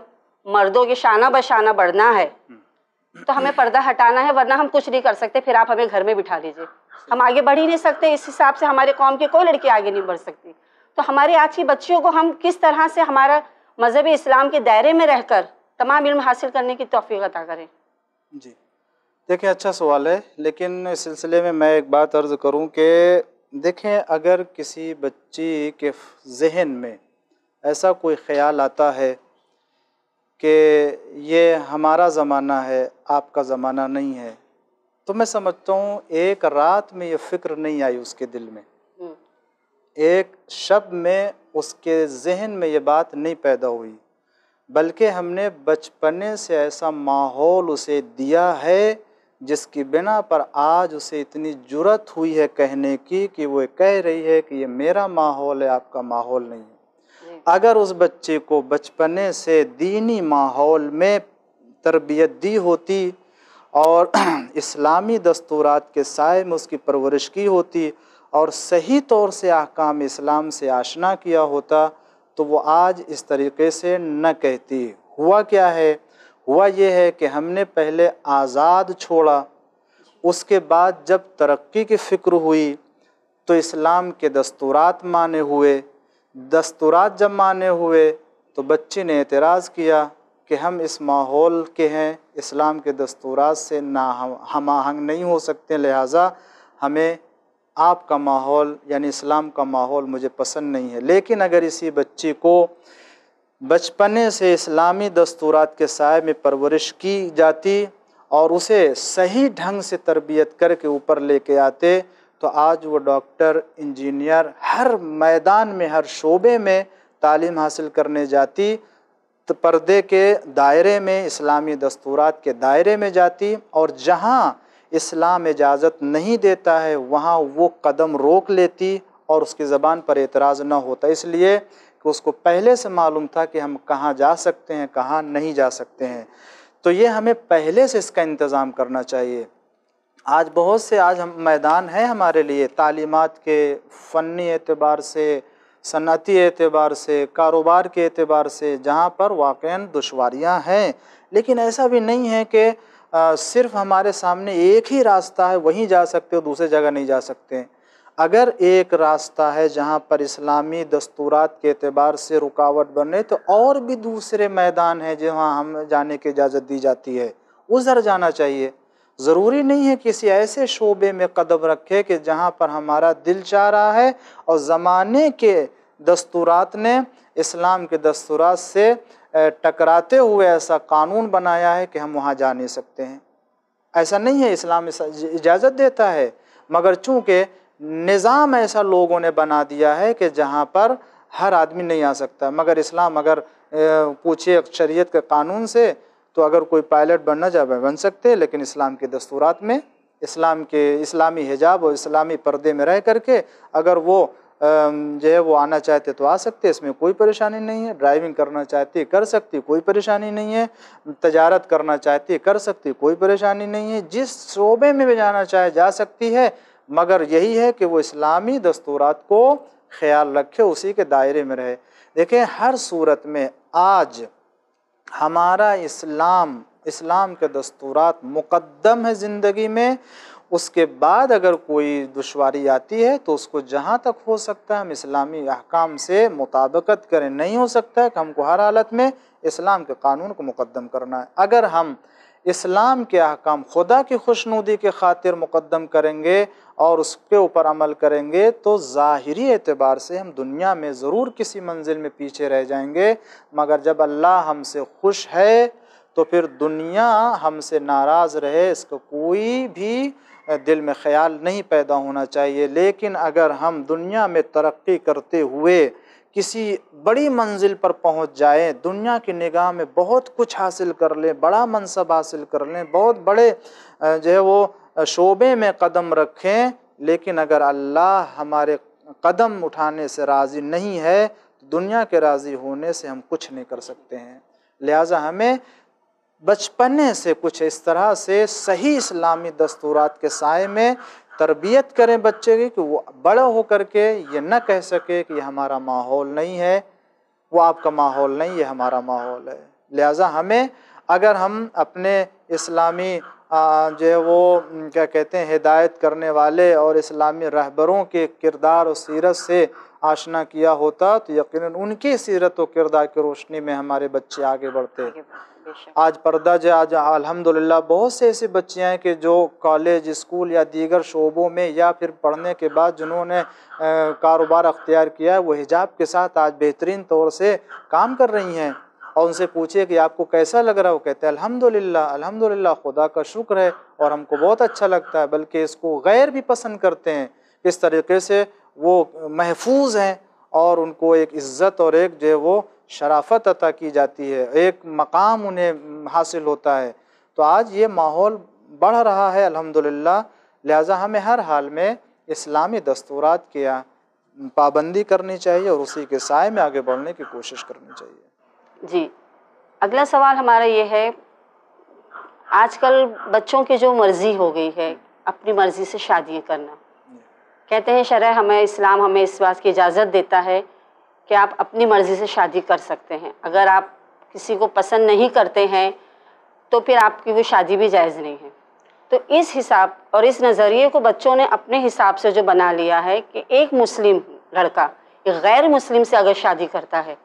मर्दों के शाना बशाना बढ़ना है हम्म। तो हमें पर्दा हटाना है वरना हम कुछ नहीं कर सकते फिर आप हमें घर में बिठा लीजिए हम आगे बढ़ ही नहीं सकते इस हिसाब से हमारे कौम की कोई लड़की आगे नहीं बढ़ सकती तो हमारे आज की बच्चियों को हम किस तरह से हमारा मज़हब इस्लाम के दायरे में रहकर तमाम इल्म हासिल करने की तोफ़ी अदा करें जी देखिए अच्छा सवाल है लेकिन इस सिलसिले में मैं एक बात अर्ज़ करूँ कि देखें अगर किसी बच्ची के जहन में ऐसा कोई ख्याल आता है कि ये हमारा ज़माना है आपका ज़माना नहीं है तो मैं समझता हूँ एक रात में ये फ़िक्र नहीं आई उसके दिल में एक शब में उसके जहन में ये बात नहीं पैदा हुई बल्कि हमने बचपने से ऐसा माहौल उसे दिया है जिसकी बिना पर आज उसे इतनी जुरत हुई है कहने की कि वो कह रही है कि ये मेरा माहौल है आपका माहौल नहीं है अगर उस बच्चे को बचपने से दीनी माहौल में तरबियत दी होती और (clears throat) इस्लामी दस्तूरात के साय में उसकी परवरिश की होती और सही तौर से अहकाम इस्लाम से आशना किया होता तो वो आज इस तरीके से न कहती हुआ क्या है हुआ ये है कि हमने पहले आज़ाद छोड़ा उसके बाद जब तरक्की की फ़िक्र हुई तो इस्लाम के दस्तूरात माने हुए दस्तूरात जब माने हुए तो बच्चे ने एतराज़ किया कि हम इस माहौल के हैं इस्लाम के दस्तूरात से ना हम आहंग नहीं हो सकते लिहाजा हमें आपका माहौल यानी इस्लाम का माहौल मुझे पसंद नहीं है लेकिन अगर इसी बच्ची को बचपने से इस्लामी दस्तूरात के साय में परवरिश की जाती और उसे सही ढंग से तरबियत करके ऊपर लेके आते तो आज वो डॉक्टर इंजीनियर हर मैदान में हर शोबे में तालीम हासिल करने जाती तो पर्दे के दायरे में इस्लामी दस्तूरात के दायरे में जाती और जहाँ इस्लाम इजाज़त नहीं देता है वहाँ वो कदम रोक लेती और उसकी ज़बान पर एतराज़ न होता इसलिए कि उसको पहले से मालूम था कि हम कहाँ जा सकते हैं कहाँ नहीं जा सकते हैं तो ये हमें पहले से इसका इंतज़ाम करना चाहिए आज बहुत से आज हम मैदान हैं हमारे लिए तालीमत के फ़नी एतबार से सनती एतबार से कारोबार के एतबार से जहाँ पर वाक़ दुशारियाँ हैं लेकिन ऐसा भी नहीं है कि आ, सिर्फ हमारे सामने एक ही रास्ता है वहीं जा सकते हो दूसरे जगह नहीं जा सकते अगर एक रास्ता है जहाँ पर इस्लामी दस्तूरात के अतबार से रुकावट बने तो और भी दूसरे मैदान हैं जहाँ हम जाने की इजाज़त दी जाती है उधर जाना चाहिए ज़रूरी नहीं है किसी ऐसे शोबे में कदम रखे कि जहाँ पर हमारा दिल चाह रहा है और ज़माने के दस्तूरात ने इस्लाम के दस्तूरात से टकराते हुए ऐसा कानून बनाया है कि हम वहाँ जा नहीं सकते हैं ऐसा नहीं है इस्लाम इजाज़त देता है मगर चूँकि निज़ाम ऐसा लोगों ने बना दिया है कि जहाँ पर हर आदमी नहीं आ सकता मगर इस्लाम अगर पूछे शरीयत के कानून से तो अगर कोई पायलट बनना चाहे बन सकते हैं लेकिन इस्लाम के दस्तूरात में इस्लाम के इस्लामी हिजाब और इस्लामी पर्दे में रह करके अगर वो जो है वो आना चाहते तो आ सकते इसमें कोई परेशानी नहीं है ड्राइविंग करना चाहती कर सकती कोई परेशानी नहीं है तजारत करना चाहती कर सकती कोई परेशानी नहीं है जिस शोबे में भी जाना चाहे जा सकती है मगर यही है कि वो इस्लामी दस्तूरात को ख्याल रखे उसी के दायरे में रहे देखें हर सूरत में आज हमारा इस्लाम इस्लाम के दस्तूरात मुकदम है ज़िंदगी में उसके बाद अगर कोई दुशारी आती है तो उसको जहाँ तक हो सकता है हम इस्लामी अहकाम से मुताबकत करें नहीं हो सकता है कि हमको हर हालत में इस्लाम के कानून को मुकदम करना है अगर हम इस्लाम के अहकाम खुदा की खुशनुदी के खातिर मुकदम करेंगे और उसके ऊपर अमल करेंगे तो ज़ाहरी एतबार से हम दुनिया में ज़रूर किसी मंजिल में पीछे रह जाएंगे मगर जब अल्लाह हमसे खुश है तो फिर दुनिया हमसे नाराज़ रहे इसका कोई भी दिल में ख्याल नहीं पैदा होना चाहिए लेकिन अगर हम दुनिया में तरक्की करते हुए किसी बड़ी मंजिल पर पहुंच जाएं दुनिया की निगाह में बहुत कुछ हासिल कर लें बड़ा मनसब हासिल कर लें बहुत बड़े जो है वो शोबे में कदम रखें लेकिन अगर अल्लाह हमारे कदम उठाने से राज़ी नहीं है दुनिया के राज़ी होने से हम कुछ नहीं कर सकते हैं लिहाजा हमें बचपने से कुछ इस तरह से सही इस्लामी दस्तूरात के साय में तरबियत करें बच्चे की कि वो बड़ा हो करके ये न कह सके कि ये हमारा माहौल नहीं है वो आपका माहौल नहीं ये हमारा माहौल है लिहाजा हमें अगर हम अपने इस्लामी जो है वो क्या कहते हैं हिदायत करने वाले और इस्लामी रहबरों के किरदार और सीरत से आशना किया होता तो यकीनन उनकी सीरत और किरदार की रोशनी में हमारे बच्चे आगे बढ़ते आज पर्दा जो आज अल्हम्दुलिल्लाह बहुत से ऐसे बच्चे हैं कि जो कॉलेज स्कूल या दीगर शोबों में या फिर पढ़ने के बाद जिन्होंने कारोबार अख्तियार किया है वो हिजाब के साथ आज बेहतरीन तौर से काम कर रही हैं और उनसे पूछे कि आपको कैसा लग रहा है वो कहते हैं अल्हम्दुलिल्लाह अल्हम्दुलिल्लाह खुदा का शुक्र है और हमको बहुत अच्छा लगता है बल्कि इसको गैर भी पसंद करते हैं इस तरीके से वो महफूज हैं और उनको एक इज़्ज़त और एक जो वो शराफत अता की जाती है एक मकाम उन्हें हासिल होता है तो आज ये माहौल बढ़ रहा है अल्हम्दुलिल्लाह लिहाजा हमें हर हाल में इस्लामी दस्तूरात के पाबंदी करनी चाहिए और उसी के साय में आगे बढ़ने की कोशिश करनी चाहिए जी अगला सवाल हमारा ये है आजकल बच्चों की जो मर्ज़ी हो गई है अपनी मर्ज़ी से शादी करना कहते हैं शरह हमें इस्लाम हमें इस बात की इजाज़त देता है कि आप अपनी मर्ज़ी से शादी कर सकते हैं अगर आप किसी को पसंद नहीं करते हैं तो फिर आपकी वो शादी भी जायज़ नहीं है तो इस हिसाब और इस नज़रिए को बच्चों ने अपने हिसाब से जो बना लिया है कि एक मुस्लिम लड़का एक गैर मुस्लिम से अगर शादी करता है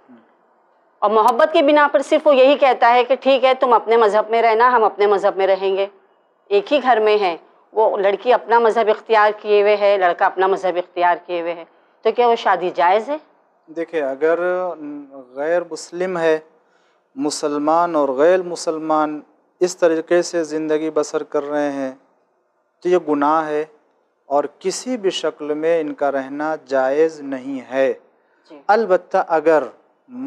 और मोहब्बत के बिना पर सिर्फ वो यही कहता है कि ठीक है तुम अपने मज़हब में रहना हम अपने मज़हब में रहेंगे एक ही घर में है वो लड़की अपना मज़हब इख्तियार किए हुए है लड़का अपना मज़हब इख्तियार किए हुए है तो क्या वो शादी जायज़ है देखिए अगर गैर मुस्लिम है मुसलमान और गैर मुसलमान इस तरीके से ज़िंदगी बसर कर रहे हैं तो ये गुनाह है और किसी भी शक्ल में इनका रहना जायज़ नहीं है अलबत् अगर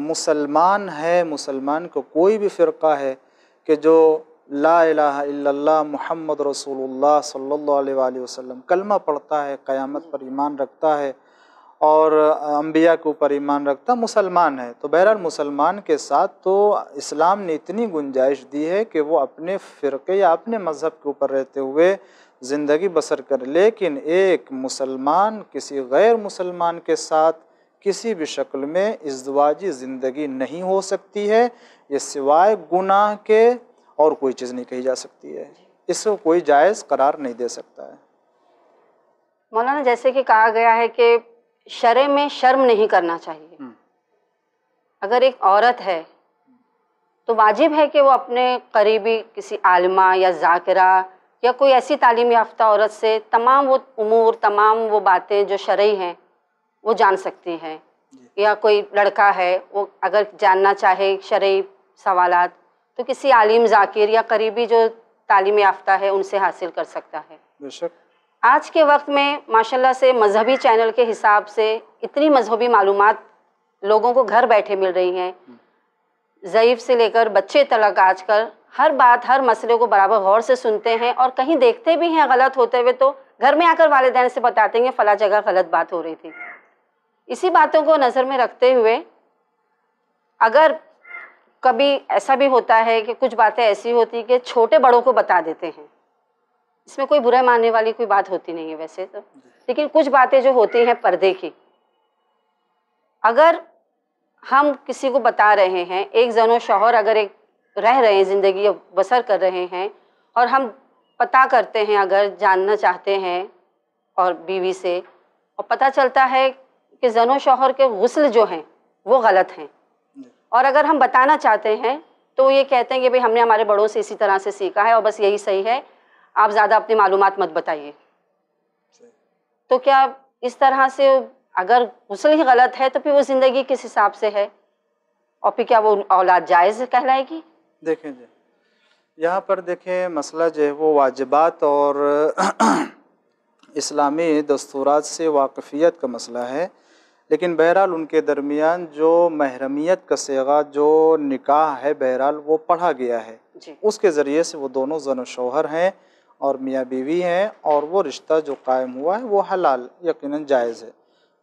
मुसलमान है मुसलमान को कोई भी फ़िरका है कि जो ला इला मोहम्मद रसूलुल्लाह सल्ला अलैहि कलमा पढ़ता है क़्यामत पर ईमान रखता है और अम्बिया के ऊपर ईमान रखता मुसलमान है तो बहरहाल मुसलमान के साथ तो इस्लाम ने इतनी गुंजाइश दी है कि वो अपने फ़िरके या अपने मज़हब के ऊपर रहते हुए ज़िंदगी बसर कर लेकिन एक मुसलमान किसी गैर मुसलमान के साथ किसी भी शक्ल में इजवाजी ज़िंदगी नहीं हो सकती है ये सिवाय गुनाह के और कोई चीज़ नहीं कही जा सकती है इसको कोई जायज़ करार नहीं दे सकता है मौलाना जैसे कि कहा गया है कि शरे में शर्म नहीं करना चाहिए हम्म। अगर एक औरत है तो वाजिब है कि वो अपने करीबी किसी आलमा या जाकिरा या कोई ऐसी तालीम याफ्ता औरत से तमाम वो उमूर तमाम वो बातें जो शरय हैं वो जान सकती हैं या कोई लड़का है वो अगर जानना चाहे शर्य सवाल तो किसी आलिम जाकिर या करीबी जो तालीम याफ्ता है उनसे हासिल कर सकता है बेशक आज के वक्त में माशाल्लाह से मजहबी चैनल के हिसाब से इतनी मजहबी मालूम लोगों को घर बैठे मिल रही हैं ज़यीफ़ से लेकर बच्चे तलक आजकल हर बात हर मसले को बराबर गौर से सुनते हैं और कहीं देखते भी हैं गलत होते हुए तो घर में आकर वालदेन से बताते हैं फ़ला जगह गलत बात हो रही थी इसी बातों को नज़र में रखते हुए अगर कभी ऐसा भी होता है कि कुछ बातें ऐसी होती कि छोटे बड़ों को बता देते हैं इसमें कोई बुरा मानने वाली कोई बात होती नहीं है वैसे तो लेकिन कुछ बातें जो होती हैं पर्दे की अगर हम किसी को बता रहे हैं एक जनो शोहर अगर एक रह रहे हैं ज़िंदगी बसर कर रहे हैं और हम पता करते हैं अगर जानना चाहते हैं और बीवी से और पता चलता है कि जनो शोहर के गसल जो हैं वो गलत हैं और अगर हम बताना चाहते हैं तो ये कहते हैं कि भाई हमने हमारे बड़ों से इसी तरह से सीखा है और बस यही सही है आप ज़्यादा अपनी मालूम मत बताइए तो क्या इस तरह से अगर गुसल ही गलत है तो फिर वो ज़िंदगी किस हिसाब से है और फिर क्या वो औलाद जायज़ कहलाएगी देखें जी यहाँ पर देखें मसला जो है वो वाजबात और (clears throat) इस्लामी दस्तूरात से वाकफियत का मसला है लेकिन बहरहाल उनके दरमियान जो महरमियत का सेगा जो निकाह है बहरहाल वो पढ़ा गया है उसके ज़रिए से वो दोनों जन शोहर हैं और मियाँ बीवी हैं और वो रिश्ता जो कायम हुआ है वो हलाल यकीन जायज़ है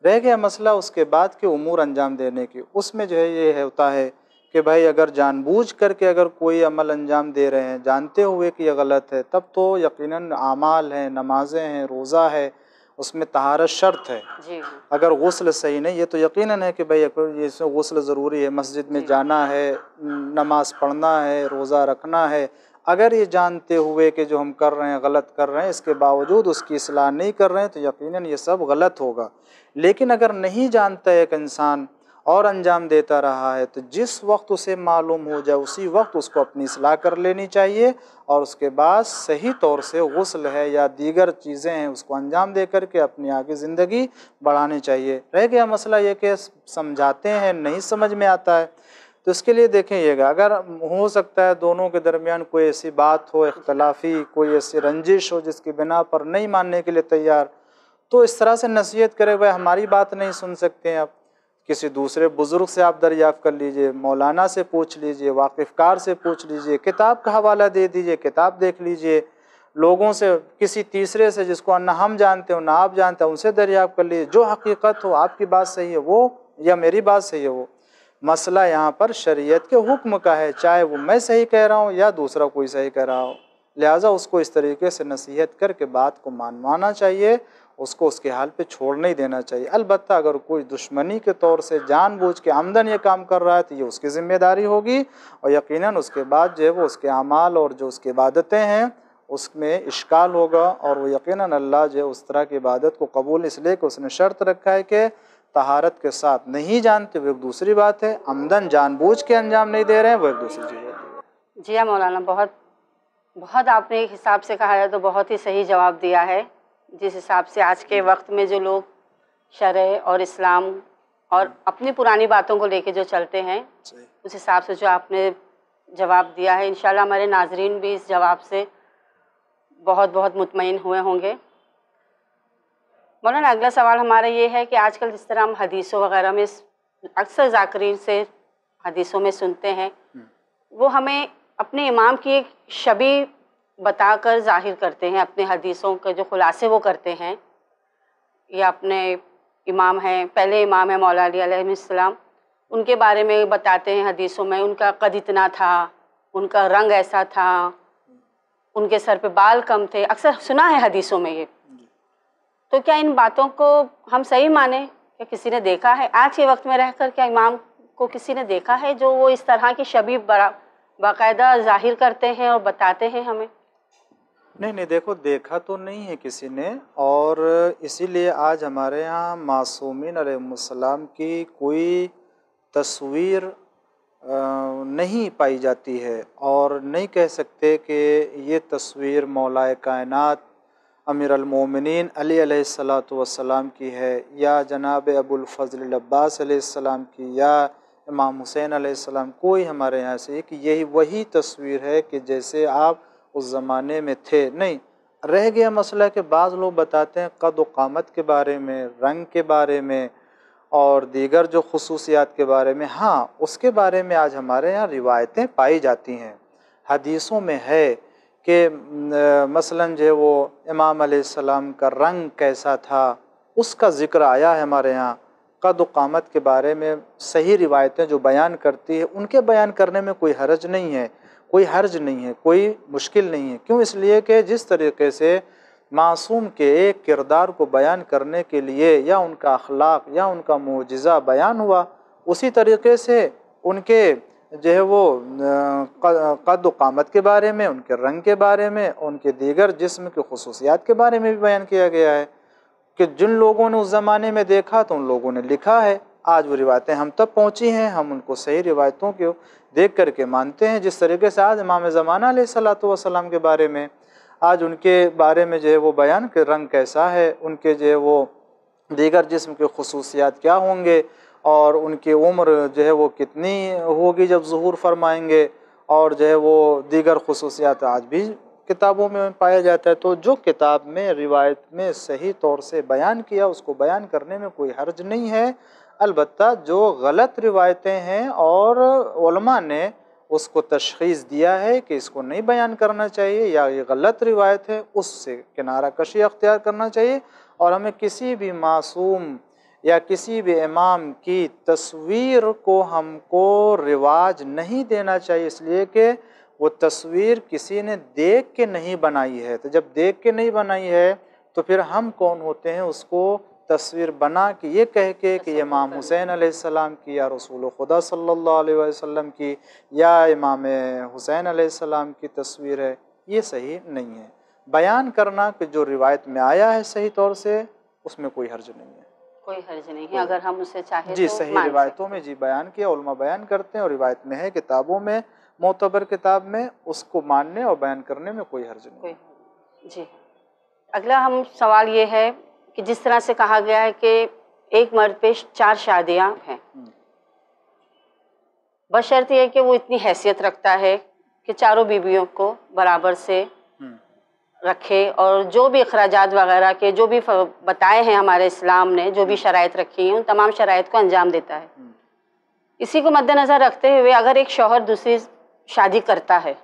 रह गया मसला उसके बाद के उमूर अंजाम देने की उसमें जो है ये होता है कि भाई अगर जानबूझ करके अगर कोई अमल अंजाम दे रहे हैं जानते हुए कि यह गलत है तब तो यकीन आमाल हैं नमाजें हैं रोज़ा है उसमें तहारत शर्त है अगर गसल सही नहीं ये तो यकीन है कि भाई अगर इसमें गसल ज़रूरी है मस्जिद में जाना है नमाज़ पढ़ना है रोज़ा रखना है अगर ये जानते हुए कि जो हम कर रहे हैं गलत कर रहे हैं इसके बावजूद उसकी असलाह नहीं कर रहे हैं तो यकीनन ये सब गलत होगा लेकिन अगर नहीं जानता एक इंसान और अंजाम देता रहा है तो जिस वक्त उसे मालूम हो जाए उसी वक्त उसको अपनी सलाह कर लेनी चाहिए और उसके बाद सही तौर से गसल है या दीगर चीज़ें हैं उसको अंजाम दे करके अपनी आगे ज़िंदगी बढ़ानी चाहिए रह गया मसला ये कि समझाते हैं नहीं समझ में आता है तो इसके लिए देखेंगेगा अगर हो सकता है दोनों के दरमियान कोई ऐसी बात हो इख्तलाफी कोई ऐसी रंजिश हो जिसकी बिना पर नहीं मानने के लिए तैयार तो इस तरह से नसीहत करे वह हमारी बात नहीं सुन सकते हैं आप किसी दूसरे बुज़ुर्ग से आप दरियाफ़ कर लीजिए मौलाना से पूछ लीजिए वाकफ़कार से पूछ लीजिए किताब का हवाला दे दीजिए किताब देख लीजिए लोगों से किसी तीसरे से जिसको ना हम जानते हो ना आप जानते हो उनसे दरियाफ़ कर लीजिए जो हकीकत हो आपकी बात सही है वो या मेरी बात सही है वो मसला यहाँ पर शरीयत के हुक्म का है चाहे वो मैं सही कह रहा हूँ या दूसरा कोई सही कह रहा हो लिहाजा उसको इस तरीके से नसीहत करके बात को मानवाना चाहिए उसको उसके हाल पे छोड़ नहीं देना चाहिए अलबत्त अगर कोई दुश्मनी के तौर से जानबूझ के आमदन ये काम कर रहा है तो ये उसकी ज़िम्मेदारी होगी और यकीनन उसके बाद जो है वो उसके अमाल और जो उसकी इबादतें हैं उसमें इश्काल होगा और वो यकीनन अल्लाह जो है उस तरह की इबादत को कबूल इसलिए कि उसने शर्त रखा है कि तहारत के साथ नहीं जानते वो एक दूसरी बात है आमदन जानबूझ के अंजाम नहीं दे रहे हैं वो एक दूसरी चीज़ है जी हाँ मौलाना बहुत बहुत आपने एक हिसाब से कहा है तो बहुत ही सही जवाब दिया है जिस हिसाब से आज के वक्त में जो लोग शर् और इस्लाम और अपनी पुरानी बातों को लेके जो चलते हैं उस हिसाब से जो आपने जवाब दिया है इन हमारे नाजरीन भी इस जवाब से बहुत बहुत मुतमिन हुए होंगे मौलाना अगला सवाल हमारा ये है कि आजकल जिस तरह हम हदीसों वगैरह में अक्सर जाकरीन से हदीसों में सुनते हैं हम्म। वो हमें अपने इमाम की एक शबी बताकर जाहिर करते हैं अपने हदीसों के जो खुलासे वो करते हैं या अपने इमाम हैं पहले इमाम हैं मौला उनके बारे में बताते हैं हदीसों में उनका कद इतना था उनका रंग ऐसा था उनके सर पे बाल कम थे अक्सर सुना है हदीसों में ये तो क्या इन बातों को हम सही माने क्या किसी ने देखा है आज के वक्त में रहकर क्या इमाम को किसी ने देखा है जो वो इस तरह की शबी बड़ा बाकायदा जाहिर करते हैं और बताते हैं हमें नहीं नहीं देखो देखा तो नहीं है किसी ने और इसीलिए आज हमारे यहाँ मासूमिन अलैहिस्सलाम की कोई तस्वीर नहीं पाई जाती है और नहीं कह सकते कि ये तस्वीर मौलाए कायनात अमीर अमीरमिन अलीसलाम की है या जनाब अब्बास अब्बासम की या इमाम हुसैन सलाम कोई हमारे यहाँ से कि यही वही तस्वीर है कि जैसे आप उस ज़माने में थे नहीं रह गया मसला कि बाज़ लोग बताते हैं कद वामत के बारे में रंग के बारे में और दीगर जो खसूसियात के बारे में हाँ उसके बारे में आज हमारे यहाँ रिवायतें पाई जाती हैं हदीसों में है कि मसलन जो वो इमाम आसमाम का रंग कैसा था उसका ज़िक्र आया है हमारे यहाँ कद कामत के बारे में सही रिवायतें जो बयान करती है उनके बयान करने में कोई हर्ज नहीं है कोई हर्ज नहीं है कोई मुश्किल नहीं है क्यों इसलिए कि जिस तरीके से मासूम के एक किरदार को बयान करने के लिए या उनका अखलाक या उनका मुजज़ा बयान हुआ उसी तरीके से उनके जो है वो कद वामत के बारे में उनके रंग के बारे में उनके दीगर जिसम की खसूसियात के बारे में भी बयान किया गया है कि जिन लोगों ने उस ज़माने में देखा तो उन लोगों ने लिखा है आज वो रिवायतें हम तब पहुँची हैं हम उनको सही रिवायतों को देख कर के मानते हैं जिस तरीके से आज इमाम ज़माना वसलम के बारे में आज उनके बारे में जो है वो बयान के रंग कैसा है उनके जो है वो दीगर जिसम के खसूसियात क्या होंगे और उनकी उम्र जो है वो कितनी होगी जब ूर फरमाएंगे और जो है वो दीगर खसूसियात आज भी किताबों में पाया जाता है तो जो किताब में रिवायत में सही तौर से बयान किया उसको बयान करने में कोई हर्ज नहीं है अलबत् जो गलत रिवायतें हैं और ने उसको तशखीस दिया है कि इसको नहीं बयान करना चाहिए या ये गलत रिवायत है उससे किनारा कशी अख्तियार करना चाहिए और हमें किसी भी मासूम या किसी भी इमाम की तस्वीर को हमको रिवाज नहीं देना चाहिए इसलिए कि वो तस्वीर किसी ने देख के नहीं बनाई है तो जब देख के नहीं बनाई है तो फिर हम कौन होते हैं उसको तस्वीर बना के ये कह के कि इमाम हुसैन आसमाम की या रसूल खुदा सल्लल्लाहु अलैहि वसल्लम की या इमाम हुसैन आसमाम की तस्वीर है ये सही नहीं है बयान करना कि जो रिवायत में आया है सही तौर से उसमें कोई हर्ज नहीं है कोई हर्ज नहीं है अगर हम उसे चाहे जी तो सही रिवायतों में जी बयान किया उलमा बयान करते हैं और रिवायत में है किताबों में मोतबर किताब में उसको मानने और बयान करने में कोई हर्ज नहीं जी अगला हम सवाल ये है कि जिस तरह से कहा गया है कि एक मर्द पे चार शादियां हैं हम्म। बशर्त यह कि वो इतनी हैसियत रखता है कि चारों बीवियों को बराबर से रखे और जो भी अखराज वगैरह के जो भी बताए हैं हमारे इस्लाम ने जो भी हम्म। शराइ रखी हैं उन तमाम शराइ को अंजाम देता है हम्म। इसी को मद्दनज़र रखते हुए अगर एक शोहर दूसरी शादी करता है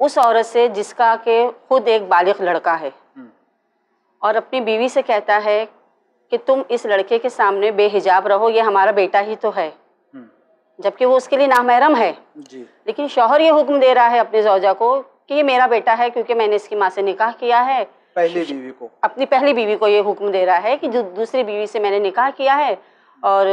उस औरत से जिसका के खुद एक बालिक लड़का है हम्म। और अपनी बीवी से कहता है कि तुम इस लड़के के सामने बेहिजाब रहो ये हमारा बेटा ही तो है जबकि वो उसके लिए नामहरम है लेकिन शोहर ये हुक्म दे रहा है अपने जोजा को कि ये मेरा बेटा है क्योंकि मैंने इसकी माँ से निकाह किया है पहली बीवी को अपनी पहली बीवी को ये हुक्म दे रहा है कि जो दूसरी बीवी से मैंने निकाह किया है और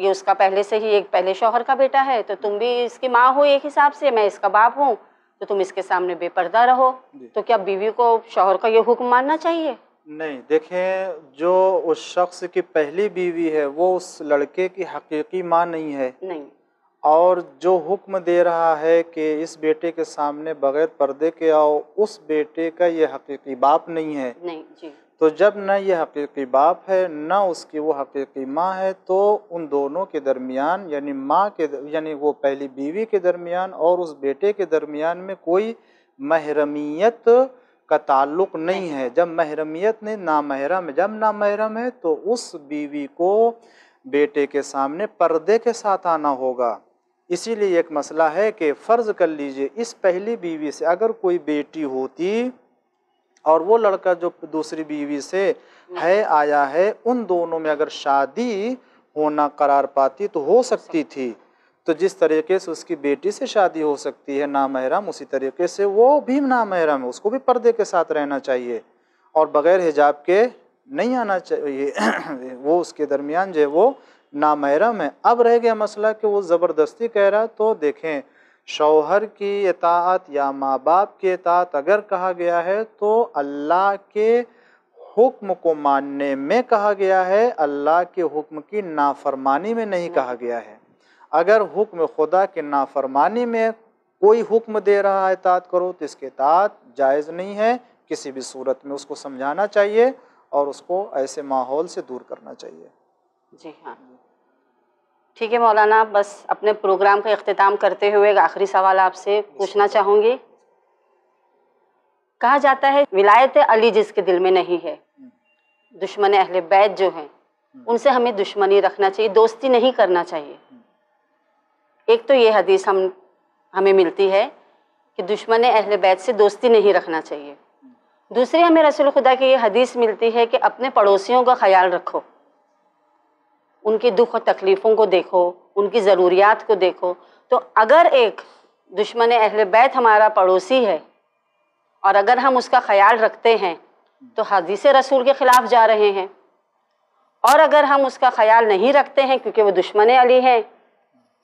ये उसका पहले से ही एक पहले शोहर का बेटा है तो तुम भी इसकी माँ हो एक हिसाब से मैं इसका बाप हूँ तो तुम इसके सामने बेपर्दा रहो तो क्या बीवी को शोहर का ये हुक्म मानना चाहिए नहीं देखें जो उस शख्स की पहली बीवी है वो उस लड़के की हकीकी माँ नहीं है नहीं और जो हुक्म दे रहा है कि इस बेटे के सामने बगैर पर्दे के आओ उस बेटे का ये हकीकी बाप नहीं है नहीं जी तो जब न ये हकीकी बाप है न उसकी वो हकीकी माँ है तो उन दोनों के दरमियान यानी माँ के यानी वो पहली बीवी के दरमियान और उस बेटे के दरमियान में कोई महरमियत का ताल्लुक नहीं है जब महरमियत ने नामहरम जब नामहरम है तो उस बीवी को बेटे के सामने पर्दे के साथ आना होगा इसीलिए एक मसला है कि फ़र्ज़ कर लीजिए इस पहली बीवी से अगर कोई बेटी होती और वो लड़का जो दूसरी बीवी से है आया है उन दोनों में अगर शादी होना करार पाती तो हो सकती थी तो जिस तरीके से उसकी बेटी से शादी हो सकती है नामहरम उसी तरीके से वो भी नामहरम है उसको भी पर्दे के साथ रहना चाहिए और बग़ैर हिजाब के नहीं आना चाहिए (clears throat) वो उसके दरमियान जो है वो नामहरम है अब रह गया मसला कि वो ज़बरदस्ती कह रहा है तो देखें शौहर की इतात या माँ बाप की इतात अगर कहा गया है तो अल्लाह के हुक्म को मानने में कहा गया है अल्लाह के हुक्म की नाफरमानी में नहीं कहा गया है अगर हुक्म खुदा के नाफरमानी में कोई हुक्म दे रहा है तात करो तो इसके तात जायज़ नहीं है किसी भी सूरत में उसको समझाना चाहिए और उसको ऐसे माहौल से दूर करना चाहिए जी हाँ ठीक है मौलाना बस अपने प्रोग्राम का अख्ताम करते हुए एक आखिरी सवाल आपसे पूछना चाहूँगी कहा जाता है विलायत अली जिसके दिल में नहीं है दुश्मन अहल बैत जो हैं उनसे हमें दुश्मनी रखना चाहिए दोस्ती नहीं करना चाहिए एक तो ये हदीस हम हमें मिलती है कि दुश्मन अहल बैत से दोस्ती नहीं रखना चाहिए दूसरी हमें रसूल खुदा की ये हदीस मिलती है कि अपने पड़ोसियों का ख्याल रखो उनकी दुख और तकलीफ़ों को देखो उनकी ज़रूरियात को देखो तो अगर एक दुश्मन अहल बैत हमारा पड़ोसी है और अगर हम उसका ख्याल रखते हैं तो हदीस रसूल के ख़िलाफ़ जा रहे हैं और अगर हम उसका ख्याल नहीं रखते हैं क्योंकि वो दुश्मन अली हैं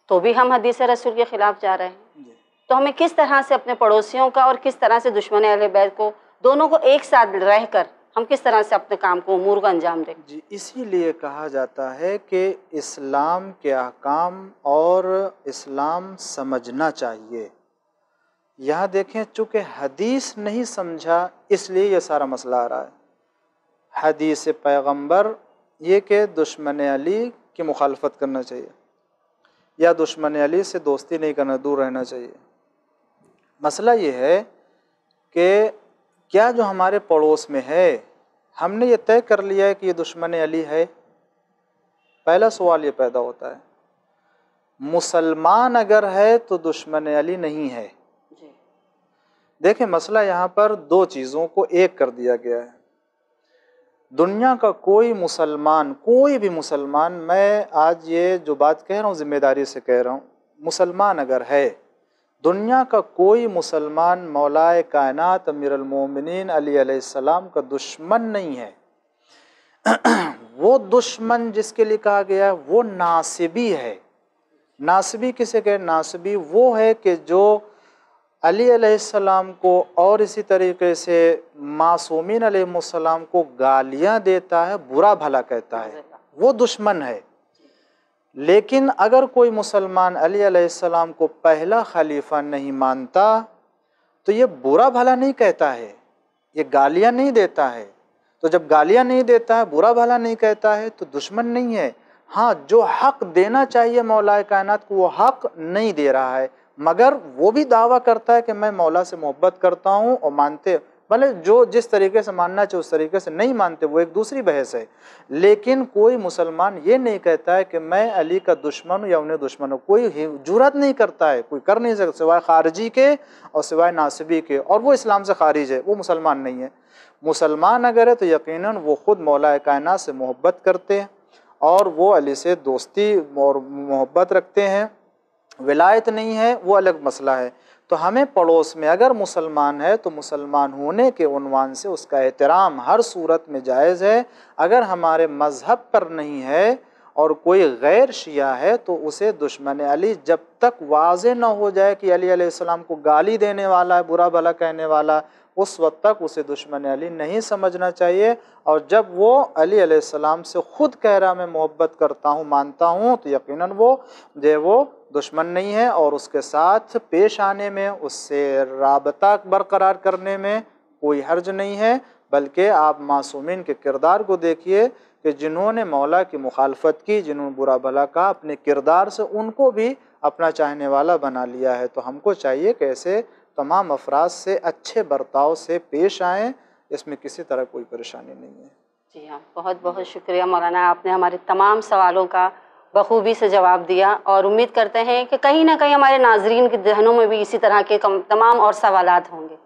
तो भी हम हदीस रसूल के ख़िलाफ़ जा रहे हैं तो हमें किस तरह से अपने पड़ोसियों का और किस तरह से दुश्मन अहल बैत को दोनों को एक साथ रह कर हम किस तरह से अपने काम को अमूर का अंजाम दें जी इसीलिए कहा जाता है कि इस्लाम के अहकाम और इस्लाम समझना चाहिए यहाँ देखें चूँकि हदीस नहीं समझा इसलिए यह सारा मसला आ रहा है हदीस पैगंबर ये कि दुश्मन अली की मुखालफत करना चाहिए या दुश्मन अली से दोस्ती नहीं करना दूर रहना चाहिए मसला ये है कि क्या जो हमारे पड़ोस में है हमने ये तय कर लिया है कि ये दुश्मन अली है पहला सवाल ये पैदा होता है मुसलमान अगर है तो दुश्मन अली नहीं है देखें मसला यहाँ पर दो चीज़ों को एक कर दिया गया है दुनिया का कोई मुसलमान कोई भी मुसलमान मैं आज ये जो बात कह रहा हूँ जिम्मेदारी से कह रहा हूँ मुसलमान अगर है दुनिया का कोई मुसलमान मौलाए कायनात अमीरमिन अलीसम का दुश्मन नहीं है (clears throat) वो दुश्मन जिसके लिए कहा गया है वो नासिबी है नासिबी किसे कहे नासिबी वो है कि जो अली अलीसम को और इसी तरीके से मासूमिन को गालियाँ देता है बुरा भला कहता है वो दुश्मन है लेकिन अगर कोई मुसलमान अलैहिस्सलाम को पहला खलीफा नहीं मानता तो ये बुरा भला नहीं कहता है ये गालियाँ नहीं देता है तो जब गालियाँ नहीं देता है बुरा भला नहीं कहता है तो दुश्मन नहीं है हाँ जो हक देना चाहिए मौलाए कायनात को वो हक नहीं दे रहा है मगर वो भी दावा करता है कि मैं मौला से मोहब्बत करता हूँ और मानते भले मतलब जो जिस तरीके से मानना चाहिए उस तरीके से नहीं मानते वो एक दूसरी बहस है लेकिन कोई मुसलमान ये नहीं कहता है कि मैं अली का दुश्मन हूँ या उन्हें दुश्मन हूँ कोई जरूरत नहीं करता है कोई कर नहीं सकता सिवाय खारजी के और सिवाय नासिबी के और वो इस्लाम से खारिज है वो मुसलमान नहीं है मुसलमान अगर है तो यकीन वो ख़ुद मौला कायन से मोहब्बत करते हैं और वो अली से दोस्ती और मोहब्बत रखते हैं विलायत नहीं है वो अलग मसला है तो हमें पड़ोस में अगर मुसलमान है तो मुसलमान होने के उनवान से उसका एहतराम हर सूरत में जायज़ है अगर हमारे मज़हब पर नहीं है और कोई गैर शिया है तो उसे दुश्मन अली जब तक वाज न हो जाए कि अली अलैहिस्सलाम को गाली देने वाला है बुरा भला कहने वाला उस वक्त तक उसे दुश्मन अली नहीं समझना चाहिए और जब वो अली अलैहिस्सलाम से ख़ुद कह रहा मैं मोहब्बत करता हूँ मानता हूँ तो यकीनन वो जो वो दुश्मन नहीं है और उसके साथ पेश आने में उससे रबता बरकरार करने में कोई हर्ज नहीं है बल्कि आप मासूमिन के किरदार को देखिए कि जिन्होंने मौला की मुखालफत की जिन्होंने बुरा भला का अपने किरदार से उनको भी अपना चाहने वाला बना लिया है तो हमको चाहिए कि ऐसे तमाम अफराज से अच्छे बर्ताव से पेश आएँ इसमें किसी तरह कोई परेशानी नहीं है जी हाँ बहुत बहुत शुक्रिया मौलाना आपने हमारे तमाम सवालों का बखूबी से जवाब दिया और उम्मीद करते हैं कि कहीं ना कहीं हमारे नाजरीन के जहनों में भी इसी तरह के तमाम और सवाल होंगे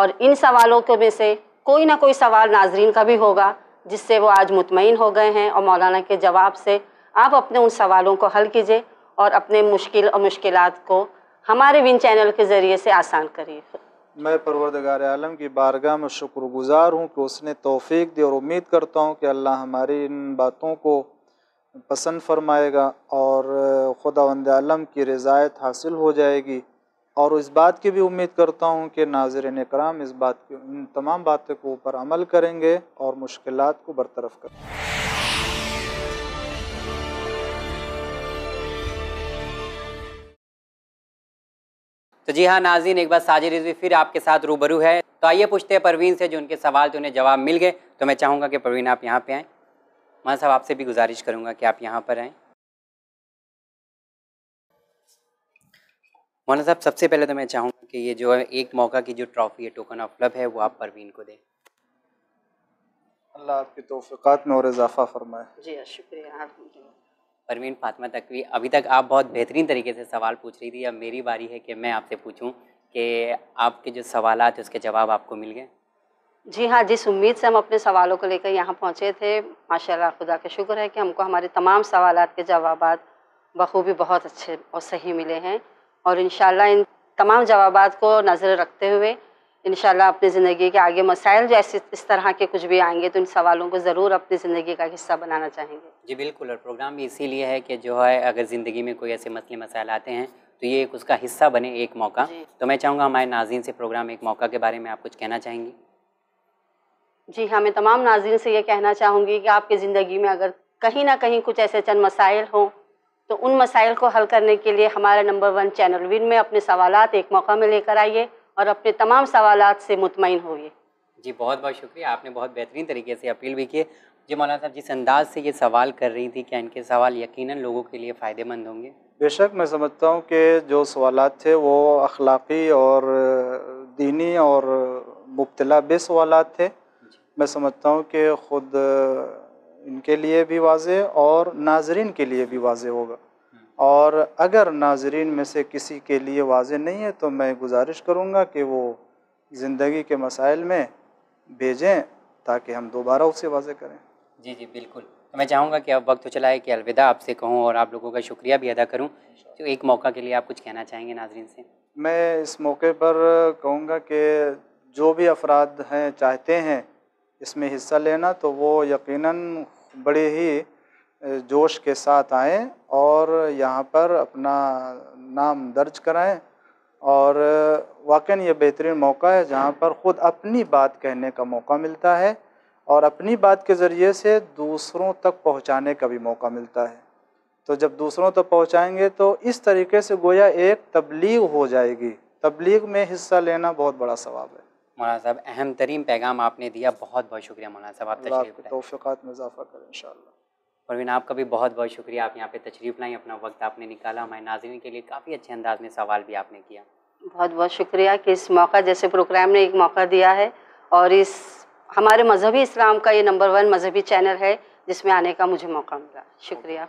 और इन सवालों के में से कोई ना कोई सवाल नाजरीन का भी होगा जिससे वो आज मुतमिन हो गए हैं और मौलाना के जवाब से आप अपने उन सवालों को हल कीजिए और अपने मुश्किल और मुश्किल को हमारे विन चैनल के ज़रिए से आसान करिए मैं परवरदगार आलम की बारगाह में शुक्रगुजार हूँ कि उसने तोफ़ी दी और उम्मीद करता हूँ कि अल्लाह हमारी इन बातों को पसंद फरमाएगा और ख़ुदा आलम की रज़ायत हासिल हो जाएगी और इस बात की भी उम्मीद करता हूँ कि नाजरन कराम इस बात की इन तमाम बातों के ऊपर अमल करेंगे और मुश्किल को बरतरफ करेंगे तो जी हाँ नाजीन एक बार साजिर रिजवी फिर आपके साथ रूबरू है तो आइए पूछते हैं परवीन से जो उनके सवाल तो उन्हें जवाब मिल गए तो मैं चाहूँगा कि परवीन आप यहाँ पे आएँ मैं साहब आपसे भी गुजारिश करूँगा कि आप यहाँ पर आएँ मौना साहब सबसे पहले तो मैं चाहूँगा कि ये जो है एक मौका की जो ट्रॉफी है टोकन ऑफ क्लब है वो आप परवीन को दें अल्लाह आपकी तोफ़ात में और इजाफा फरमाए जी शुक्रिया परवीन फातमा तकवी अभी तक आप बहुत बेहतरीन तरीके से सवाल पूछ रही थी अब मेरी बारी है कि मैं आपसे पूछूं कि आपके जो सवाल है उसके जवाब आपको मिल गए जी हाँ जिस उम्मीद से हम अपने सवालों को लेकर यहाँ पहुँचे थे माशाल्लाह खुदा का शुक्र है कि हमको हमारे तमाम सवाल के जवाब बखूबी बहुत अच्छे और सही मिले हैं और इन इन तमाम जवाब को नज़र रखते हुए इन अपनी ज़िंदगी के आगे मसाइल जो ऐसे इस तरह के कुछ भी आएंगे तो इन सवालों को ज़रूर अपनी ज़िंदगी का हिस्सा बनाना चाहेंगे जी बिल्कुल और प्रोग्राम भी इसीलिए है कि जो है अगर ज़िंदगी में कोई ऐसे मसले मसाइल आते हैं तो ये एक उसका हिस्सा बने एक मौका तो मैं चाहूँगा हमारे नाजीन से प्रोग्राम एक मौका के बारे में आप कुछ कहना चाहेंगी जी हाँ मैं तमाम नाजिन से ये कहना चाहूँगी कि आपकी ज़िंदगी में अगर कहीं ना कहीं कुछ ऐसे चंद मसाइल हों तो उन मसाइल को हल करने के लिए हमारा नंबर वन चैनल विन में अपने सवाल एक मौका में लेकर आइए और अपने तमाम सवाल से मुतमिन होइए जी बहुत बहुत शुक्रिया आपने बहुत बेहतरीन तरीके से अपील भी की जी मौलाना साहब जिस अंदाज से ये सवाल कर रही थी क्या इनके सवाल यक़ीन लोगों के लिए फ़ायदेमंद होंगे बेशक मैं समझता हूँ कि जो सवाल थे वो अखलाक़ी और दीनी और मुबतला बेसवाल थे मैं समझता हूँ कि ख़ुद इनके लिए भी वाज और नाजरीन के लिए भी वाज होगा और अगर नाजरीन में से किसी के लिए वाज नहीं है तो मैं गुजारिश करूँगा कि वो ज़िंदगी के मसाइल में भेजें ताकि हम दोबारा उसे वाज करें जी जी बिल्कुल तो मैं चाहूँगा कि अब वक्त तो चला है कि अलविदा आपसे कहूँ और आप लोगों का शुक्रिया भी अदा करूँ तो एक मौका के लिए आप कुछ कहना चाहेंगे नाजरीन से मैं इस मौके पर कहूँगा कि जो भी अफराद हैं चाहते हैं इसमें हिस्सा लेना तो वो यकीनन बड़े ही जोश के साथ आएँ और यहाँ पर अपना नाम दर्ज कराएं और वाक़ ये बेहतरीन मौका है जहाँ पर ख़ुद अपनी बात कहने का मौका मिलता है और अपनी बात के ज़रिए से दूसरों तक पहुँचाने का भी मौका मिलता है तो जब दूसरों तक पहुँचाएँगे तो इस तरीके से गोया एक तबलीग हो जाएगी तबलीग में हिस्सा लेना बहुत बड़ा सवाब है मौलाना साहब अहम तरीन पैगाम आपने दिया बहुत बहुत शुक्रिया मौलाना साहब आप तशरीफ़ात में इजाफा करें इन परवीन आपका भी बहुत बहुत शुक्रिया आप यहाँ पे तशरीफ़ लाई अपना वक्त आपने निकाला हमारे नाजरन के लिए काफ़ी अच्छे अंदाज में सवाल भी आपने किया बहुत बहुत शुक्रिया कि इस मौका जैसे प्रोग्राम ने एक मौका दिया है और इस हमारे मजहबी इस्लाम का ये नंबर वन मजहबी चैनल है जिसमें आने का मुझे मौका मिला शुक्रिया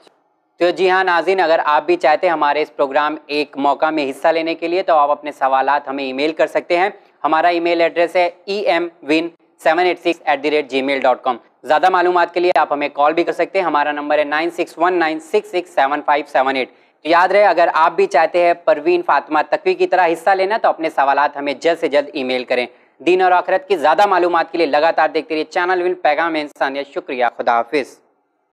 तो जी हाँ नाजिन अगर आप भी चाहते हैं हमारे इस प्रोग्राम एक मौका में हिस्सा लेने के लिए तो आप अपने सवाल हमें ईमेल कर सकते हैं हमारा ईमेल एड्रेस है E M win seven eight six at the rate Gmail dot com ज़्यादा मालूम के लिए आप हमें कॉल भी कर सकते हैं हमारा नंबर है nine six one nine six six seven five seven eight तो याद रहे अगर आप भी चाहते हैं परवीन फातिमा तकवी की तरह हिस्सा लेना तो अपने सवाल हमें जल्द से जल्द मेल करें दिन और आखरत की ज़्यादा मालूम के लिए लगातार देखते रहिए चैनल विन पैगाम इंसानियत शुक्रिया खुदाफिज़